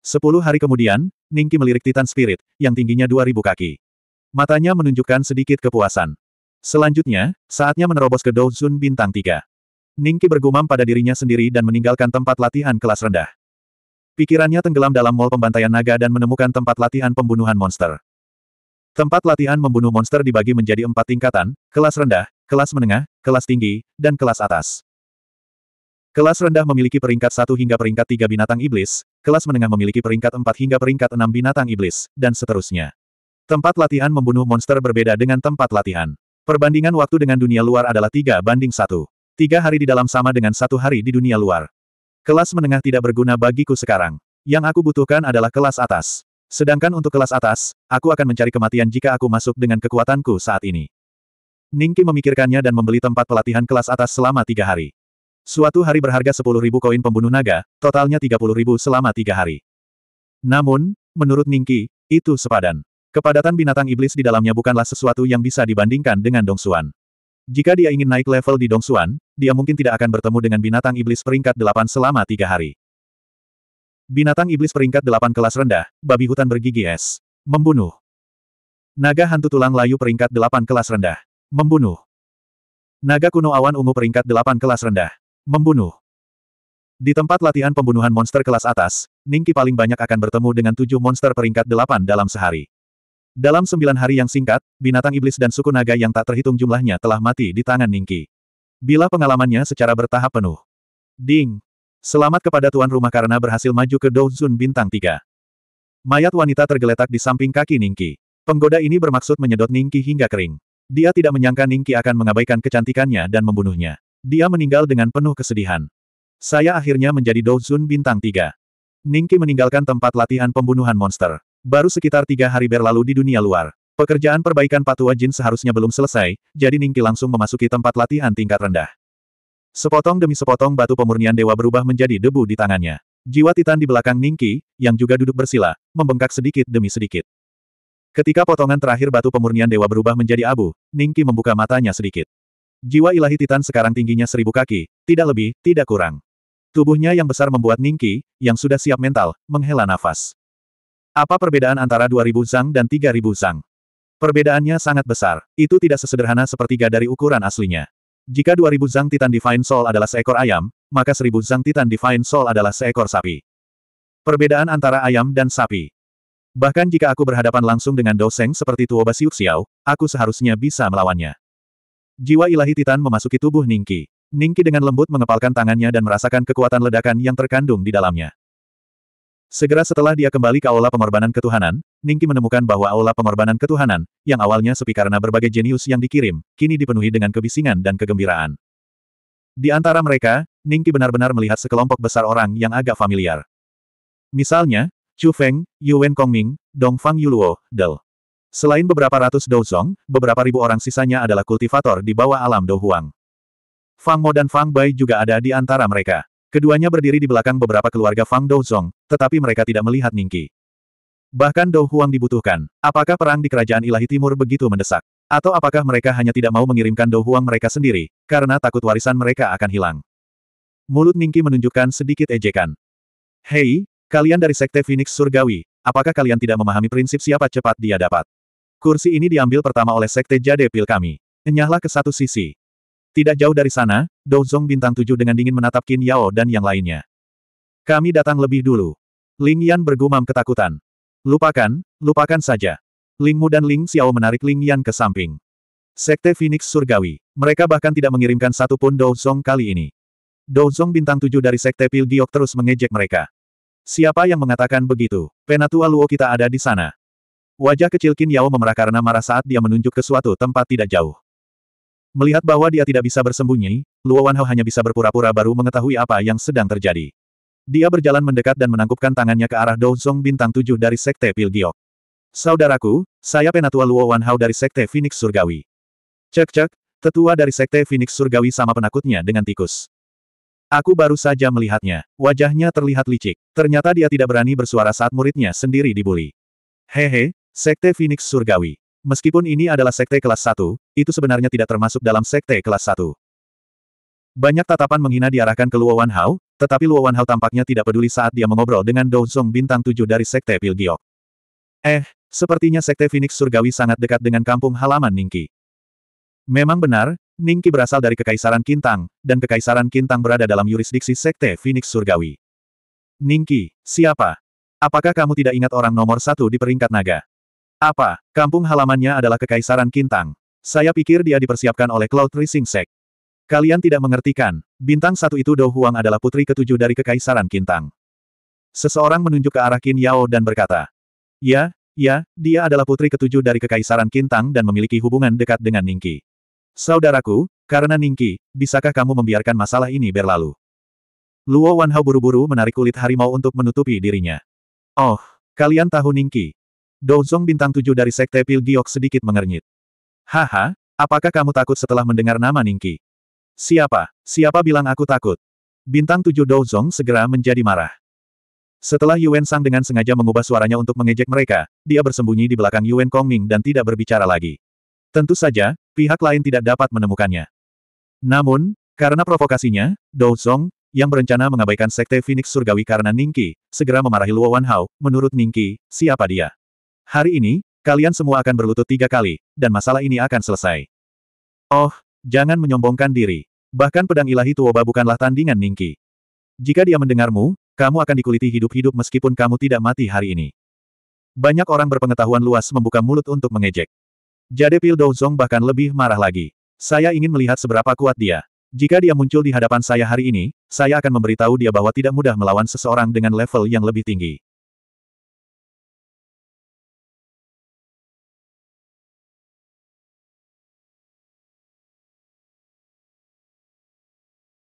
Sepuluh hari kemudian, Ningki melirik Titan Spirit, yang tingginya 2000 kaki. Matanya menunjukkan sedikit kepuasan. Selanjutnya, saatnya menerobos ke Douzun bintang Tiga. Ningki bergumam pada dirinya sendiri dan meninggalkan tempat latihan kelas rendah. Pikirannya tenggelam dalam mall pembantaian naga dan menemukan tempat latihan pembunuhan monster. Tempat latihan membunuh monster dibagi menjadi empat tingkatan, kelas rendah, kelas menengah, kelas tinggi, dan kelas atas. Kelas rendah memiliki peringkat 1 hingga peringkat 3 binatang iblis, kelas menengah memiliki peringkat 4 hingga peringkat 6 binatang iblis, dan seterusnya. Tempat latihan membunuh monster berbeda dengan tempat latihan. Perbandingan waktu dengan dunia luar adalah tiga banding satu. Tiga hari di dalam sama dengan satu hari di dunia luar. Kelas menengah tidak berguna bagiku sekarang. Yang aku butuhkan adalah kelas atas. Sedangkan untuk kelas atas, aku akan mencari kematian jika aku masuk dengan kekuatanku saat ini. Ningki memikirkannya dan membeli tempat pelatihan kelas atas selama tiga hari. Suatu hari berharga ribu koin pembunuh naga, totalnya tiga puluh ribu selama tiga hari. Namun, menurut Ningki, itu sepadan. Kepadatan binatang iblis di dalamnya bukanlah sesuatu yang bisa dibandingkan dengan Dong Dongsuan. Jika dia ingin naik level di Dong Dongsuan, dia mungkin tidak akan bertemu dengan binatang iblis peringkat delapan selama tiga hari. Binatang iblis peringkat delapan kelas rendah, babi hutan bergigi es. Membunuh. Naga hantu tulang layu peringkat delapan kelas rendah. Membunuh. Naga kuno awan ungu peringkat delapan kelas rendah. Membunuh. Di tempat latihan pembunuhan monster kelas atas, Ningki paling banyak akan bertemu dengan tujuh monster peringkat delapan dalam sehari. Dalam sembilan hari yang singkat, binatang iblis dan suku naga yang tak terhitung jumlahnya telah mati di tangan Ningki. Bila pengalamannya secara bertahap penuh. Ding! Selamat kepada tuan rumah karena berhasil maju ke Douzun Bintang tiga. Mayat wanita tergeletak di samping kaki Ningki. Penggoda ini bermaksud menyedot Ningki hingga kering. Dia tidak menyangka Ningki akan mengabaikan kecantikannya dan membunuhnya. Dia meninggal dengan penuh kesedihan. Saya akhirnya menjadi Douzun Bintang tiga. Ningki meninggalkan tempat latihan pembunuhan monster. Baru sekitar tiga hari berlalu di dunia luar. Pekerjaan perbaikan Patua Jin seharusnya belum selesai, jadi Ningki langsung memasuki tempat latihan tingkat rendah. Sepotong demi sepotong batu pemurnian dewa berubah menjadi debu di tangannya. Jiwa Titan di belakang Ningki, yang juga duduk bersila, membengkak sedikit demi sedikit. Ketika potongan terakhir batu pemurnian dewa berubah menjadi abu, Ningki membuka matanya sedikit. Jiwa ilahi Titan sekarang tingginya seribu kaki, tidak lebih, tidak kurang. Tubuhnya yang besar membuat Ningki, yang sudah siap mental, menghela nafas. Apa perbedaan antara 2000 Zhang dan 3000 Zhang? Perbedaannya sangat besar. Itu tidak sesederhana sepertiga dari ukuran aslinya. Jika 2000 Zhang Titan Divine Soul adalah seekor ayam, maka 1000 Zhang Titan Divine Soul adalah seekor sapi. Perbedaan antara ayam dan sapi. Bahkan jika aku berhadapan langsung dengan Doseng seperti Tuoba Xiao, aku seharusnya bisa melawannya. Jiwa ilahi Titan memasuki tubuh Ningki. Ningki dengan lembut mengepalkan tangannya dan merasakan kekuatan ledakan yang terkandung di dalamnya. Segera setelah dia kembali ke Aula Pengorbanan Ketuhanan, Ningki menemukan bahwa Aula Pengorbanan Ketuhanan, yang awalnya sepi karena berbagai jenius yang dikirim, kini dipenuhi dengan kebisingan dan kegembiraan. Di antara mereka, Ningki benar-benar melihat sekelompok besar orang yang agak familiar. Misalnya, Chu Feng, Yuwen Kongming, Dongfang Yuluo, Del. Selain beberapa ratus douzong, beberapa ribu orang sisanya adalah kultivator di bawah alam Douhuang. Fang Mo dan Fang Bai juga ada di antara mereka. Keduanya berdiri di belakang beberapa keluarga Fang Douzong, tetapi mereka tidak melihat Ningki. Bahkan Dou Huang dibutuhkan. Apakah perang di kerajaan ilahi timur begitu mendesak? Atau apakah mereka hanya tidak mau mengirimkan Dou Huang mereka sendiri, karena takut warisan mereka akan hilang? Mulut Ningki menunjukkan sedikit ejekan. Hei, kalian dari Sekte Phoenix Surgawi, apakah kalian tidak memahami prinsip siapa cepat dia dapat? Kursi ini diambil pertama oleh Sekte Jade Pil kami. Enyahlah ke satu sisi. Tidak jauh dari sana, Douzong bintang tujuh dengan dingin menatap Qin Yao dan yang lainnya. Kami datang lebih dulu. Ling Yan bergumam ketakutan. Lupakan, lupakan saja. Ling Mu dan Ling Xiao menarik Ling Yan ke samping. Sekte Phoenix Surgawi. Mereka bahkan tidak mengirimkan satu pun Douzong kali ini. Douzong bintang tujuh dari Sekte Pil Giok terus mengejek mereka. Siapa yang mengatakan begitu? Penatua Luo kita ada di sana. Wajah kecil Qin Yao memerah karena marah saat dia menunjuk ke suatu tempat tidak jauh. Melihat bahwa dia tidak bisa bersembunyi, Luo Wanhao hanya bisa berpura-pura baru mengetahui apa yang sedang terjadi. Dia berjalan mendekat dan menangkupkan tangannya ke arah Dozong bintang tujuh dari Sekte Pilgiok. Saudaraku, saya penatua Luo Wanhao dari Sekte Phoenix Surgawi. Cek-cek, tetua dari Sekte Phoenix Surgawi sama penakutnya dengan tikus. Aku baru saja melihatnya. Wajahnya terlihat licik. Ternyata dia tidak berani bersuara saat muridnya sendiri dibuli. Hehe, Sekte Phoenix Surgawi. Meskipun ini adalah sekte kelas 1, itu sebenarnya tidak termasuk dalam sekte kelas 1. Banyak tatapan menghina diarahkan ke Luo Wanhao, tetapi Luo Wanhao tampaknya tidak peduli saat dia mengobrol dengan Dou bintang 7 dari sekte Pilgiok. Eh, sepertinya sekte Phoenix Surgawi sangat dekat dengan kampung halaman Ningki. Memang benar, Ningki berasal dari Kekaisaran Kintang, dan Kekaisaran Kintang berada dalam yurisdiksi sekte Phoenix Surgawi. Ningki, siapa? Apakah kamu tidak ingat orang nomor satu di peringkat naga? Apa? Kampung halamannya adalah Kekaisaran Kintang. Saya pikir dia dipersiapkan oleh Cloud Rising Sect. Kalian tidak mengerti kan? Bintang satu itu Dou Huang adalah putri ketujuh dari Kekaisaran Kintang. Seseorang menunjuk ke arah Qin Yao dan berkata, Ya, ya, dia adalah putri ketujuh dari Kekaisaran Kintang dan memiliki hubungan dekat dengan Ningki. Saudaraku, karena Ningki, bisakah kamu membiarkan masalah ini berlalu? Luo Wanhao buru-buru menarik kulit harimau untuk menutupi dirinya. Oh, kalian tahu Ningki, Douzong bintang tujuh dari Sekte Pil Giok sedikit mengernyit. Haha, apakah kamu takut setelah mendengar nama Ningki? Siapa? Siapa bilang aku takut? Bintang tujuh Douzong segera menjadi marah. Setelah Yuan Sang dengan sengaja mengubah suaranya untuk mengejek mereka, dia bersembunyi di belakang Yuan Kongming dan tidak berbicara lagi. Tentu saja, pihak lain tidak dapat menemukannya. Namun, karena provokasinya, Dou Zong, yang berencana mengabaikan Sekte Phoenix Surgawi karena Ningqi, segera memarahi Luo Wanhao, menurut Ningqi, siapa dia? Hari ini, kalian semua akan berlutut tiga kali, dan masalah ini akan selesai. Oh, jangan menyombongkan diri. Bahkan pedang ilahi Tuoba bukanlah tandingan Ningki. Jika dia mendengarmu, kamu akan dikuliti hidup-hidup meskipun kamu tidak mati hari ini. Banyak orang berpengetahuan luas membuka mulut untuk mengejek. Jade Pil Douzong bahkan lebih marah lagi. Saya ingin melihat seberapa kuat dia. Jika dia muncul di hadapan saya hari ini, saya akan memberitahu dia bahwa tidak mudah melawan seseorang dengan level yang lebih tinggi.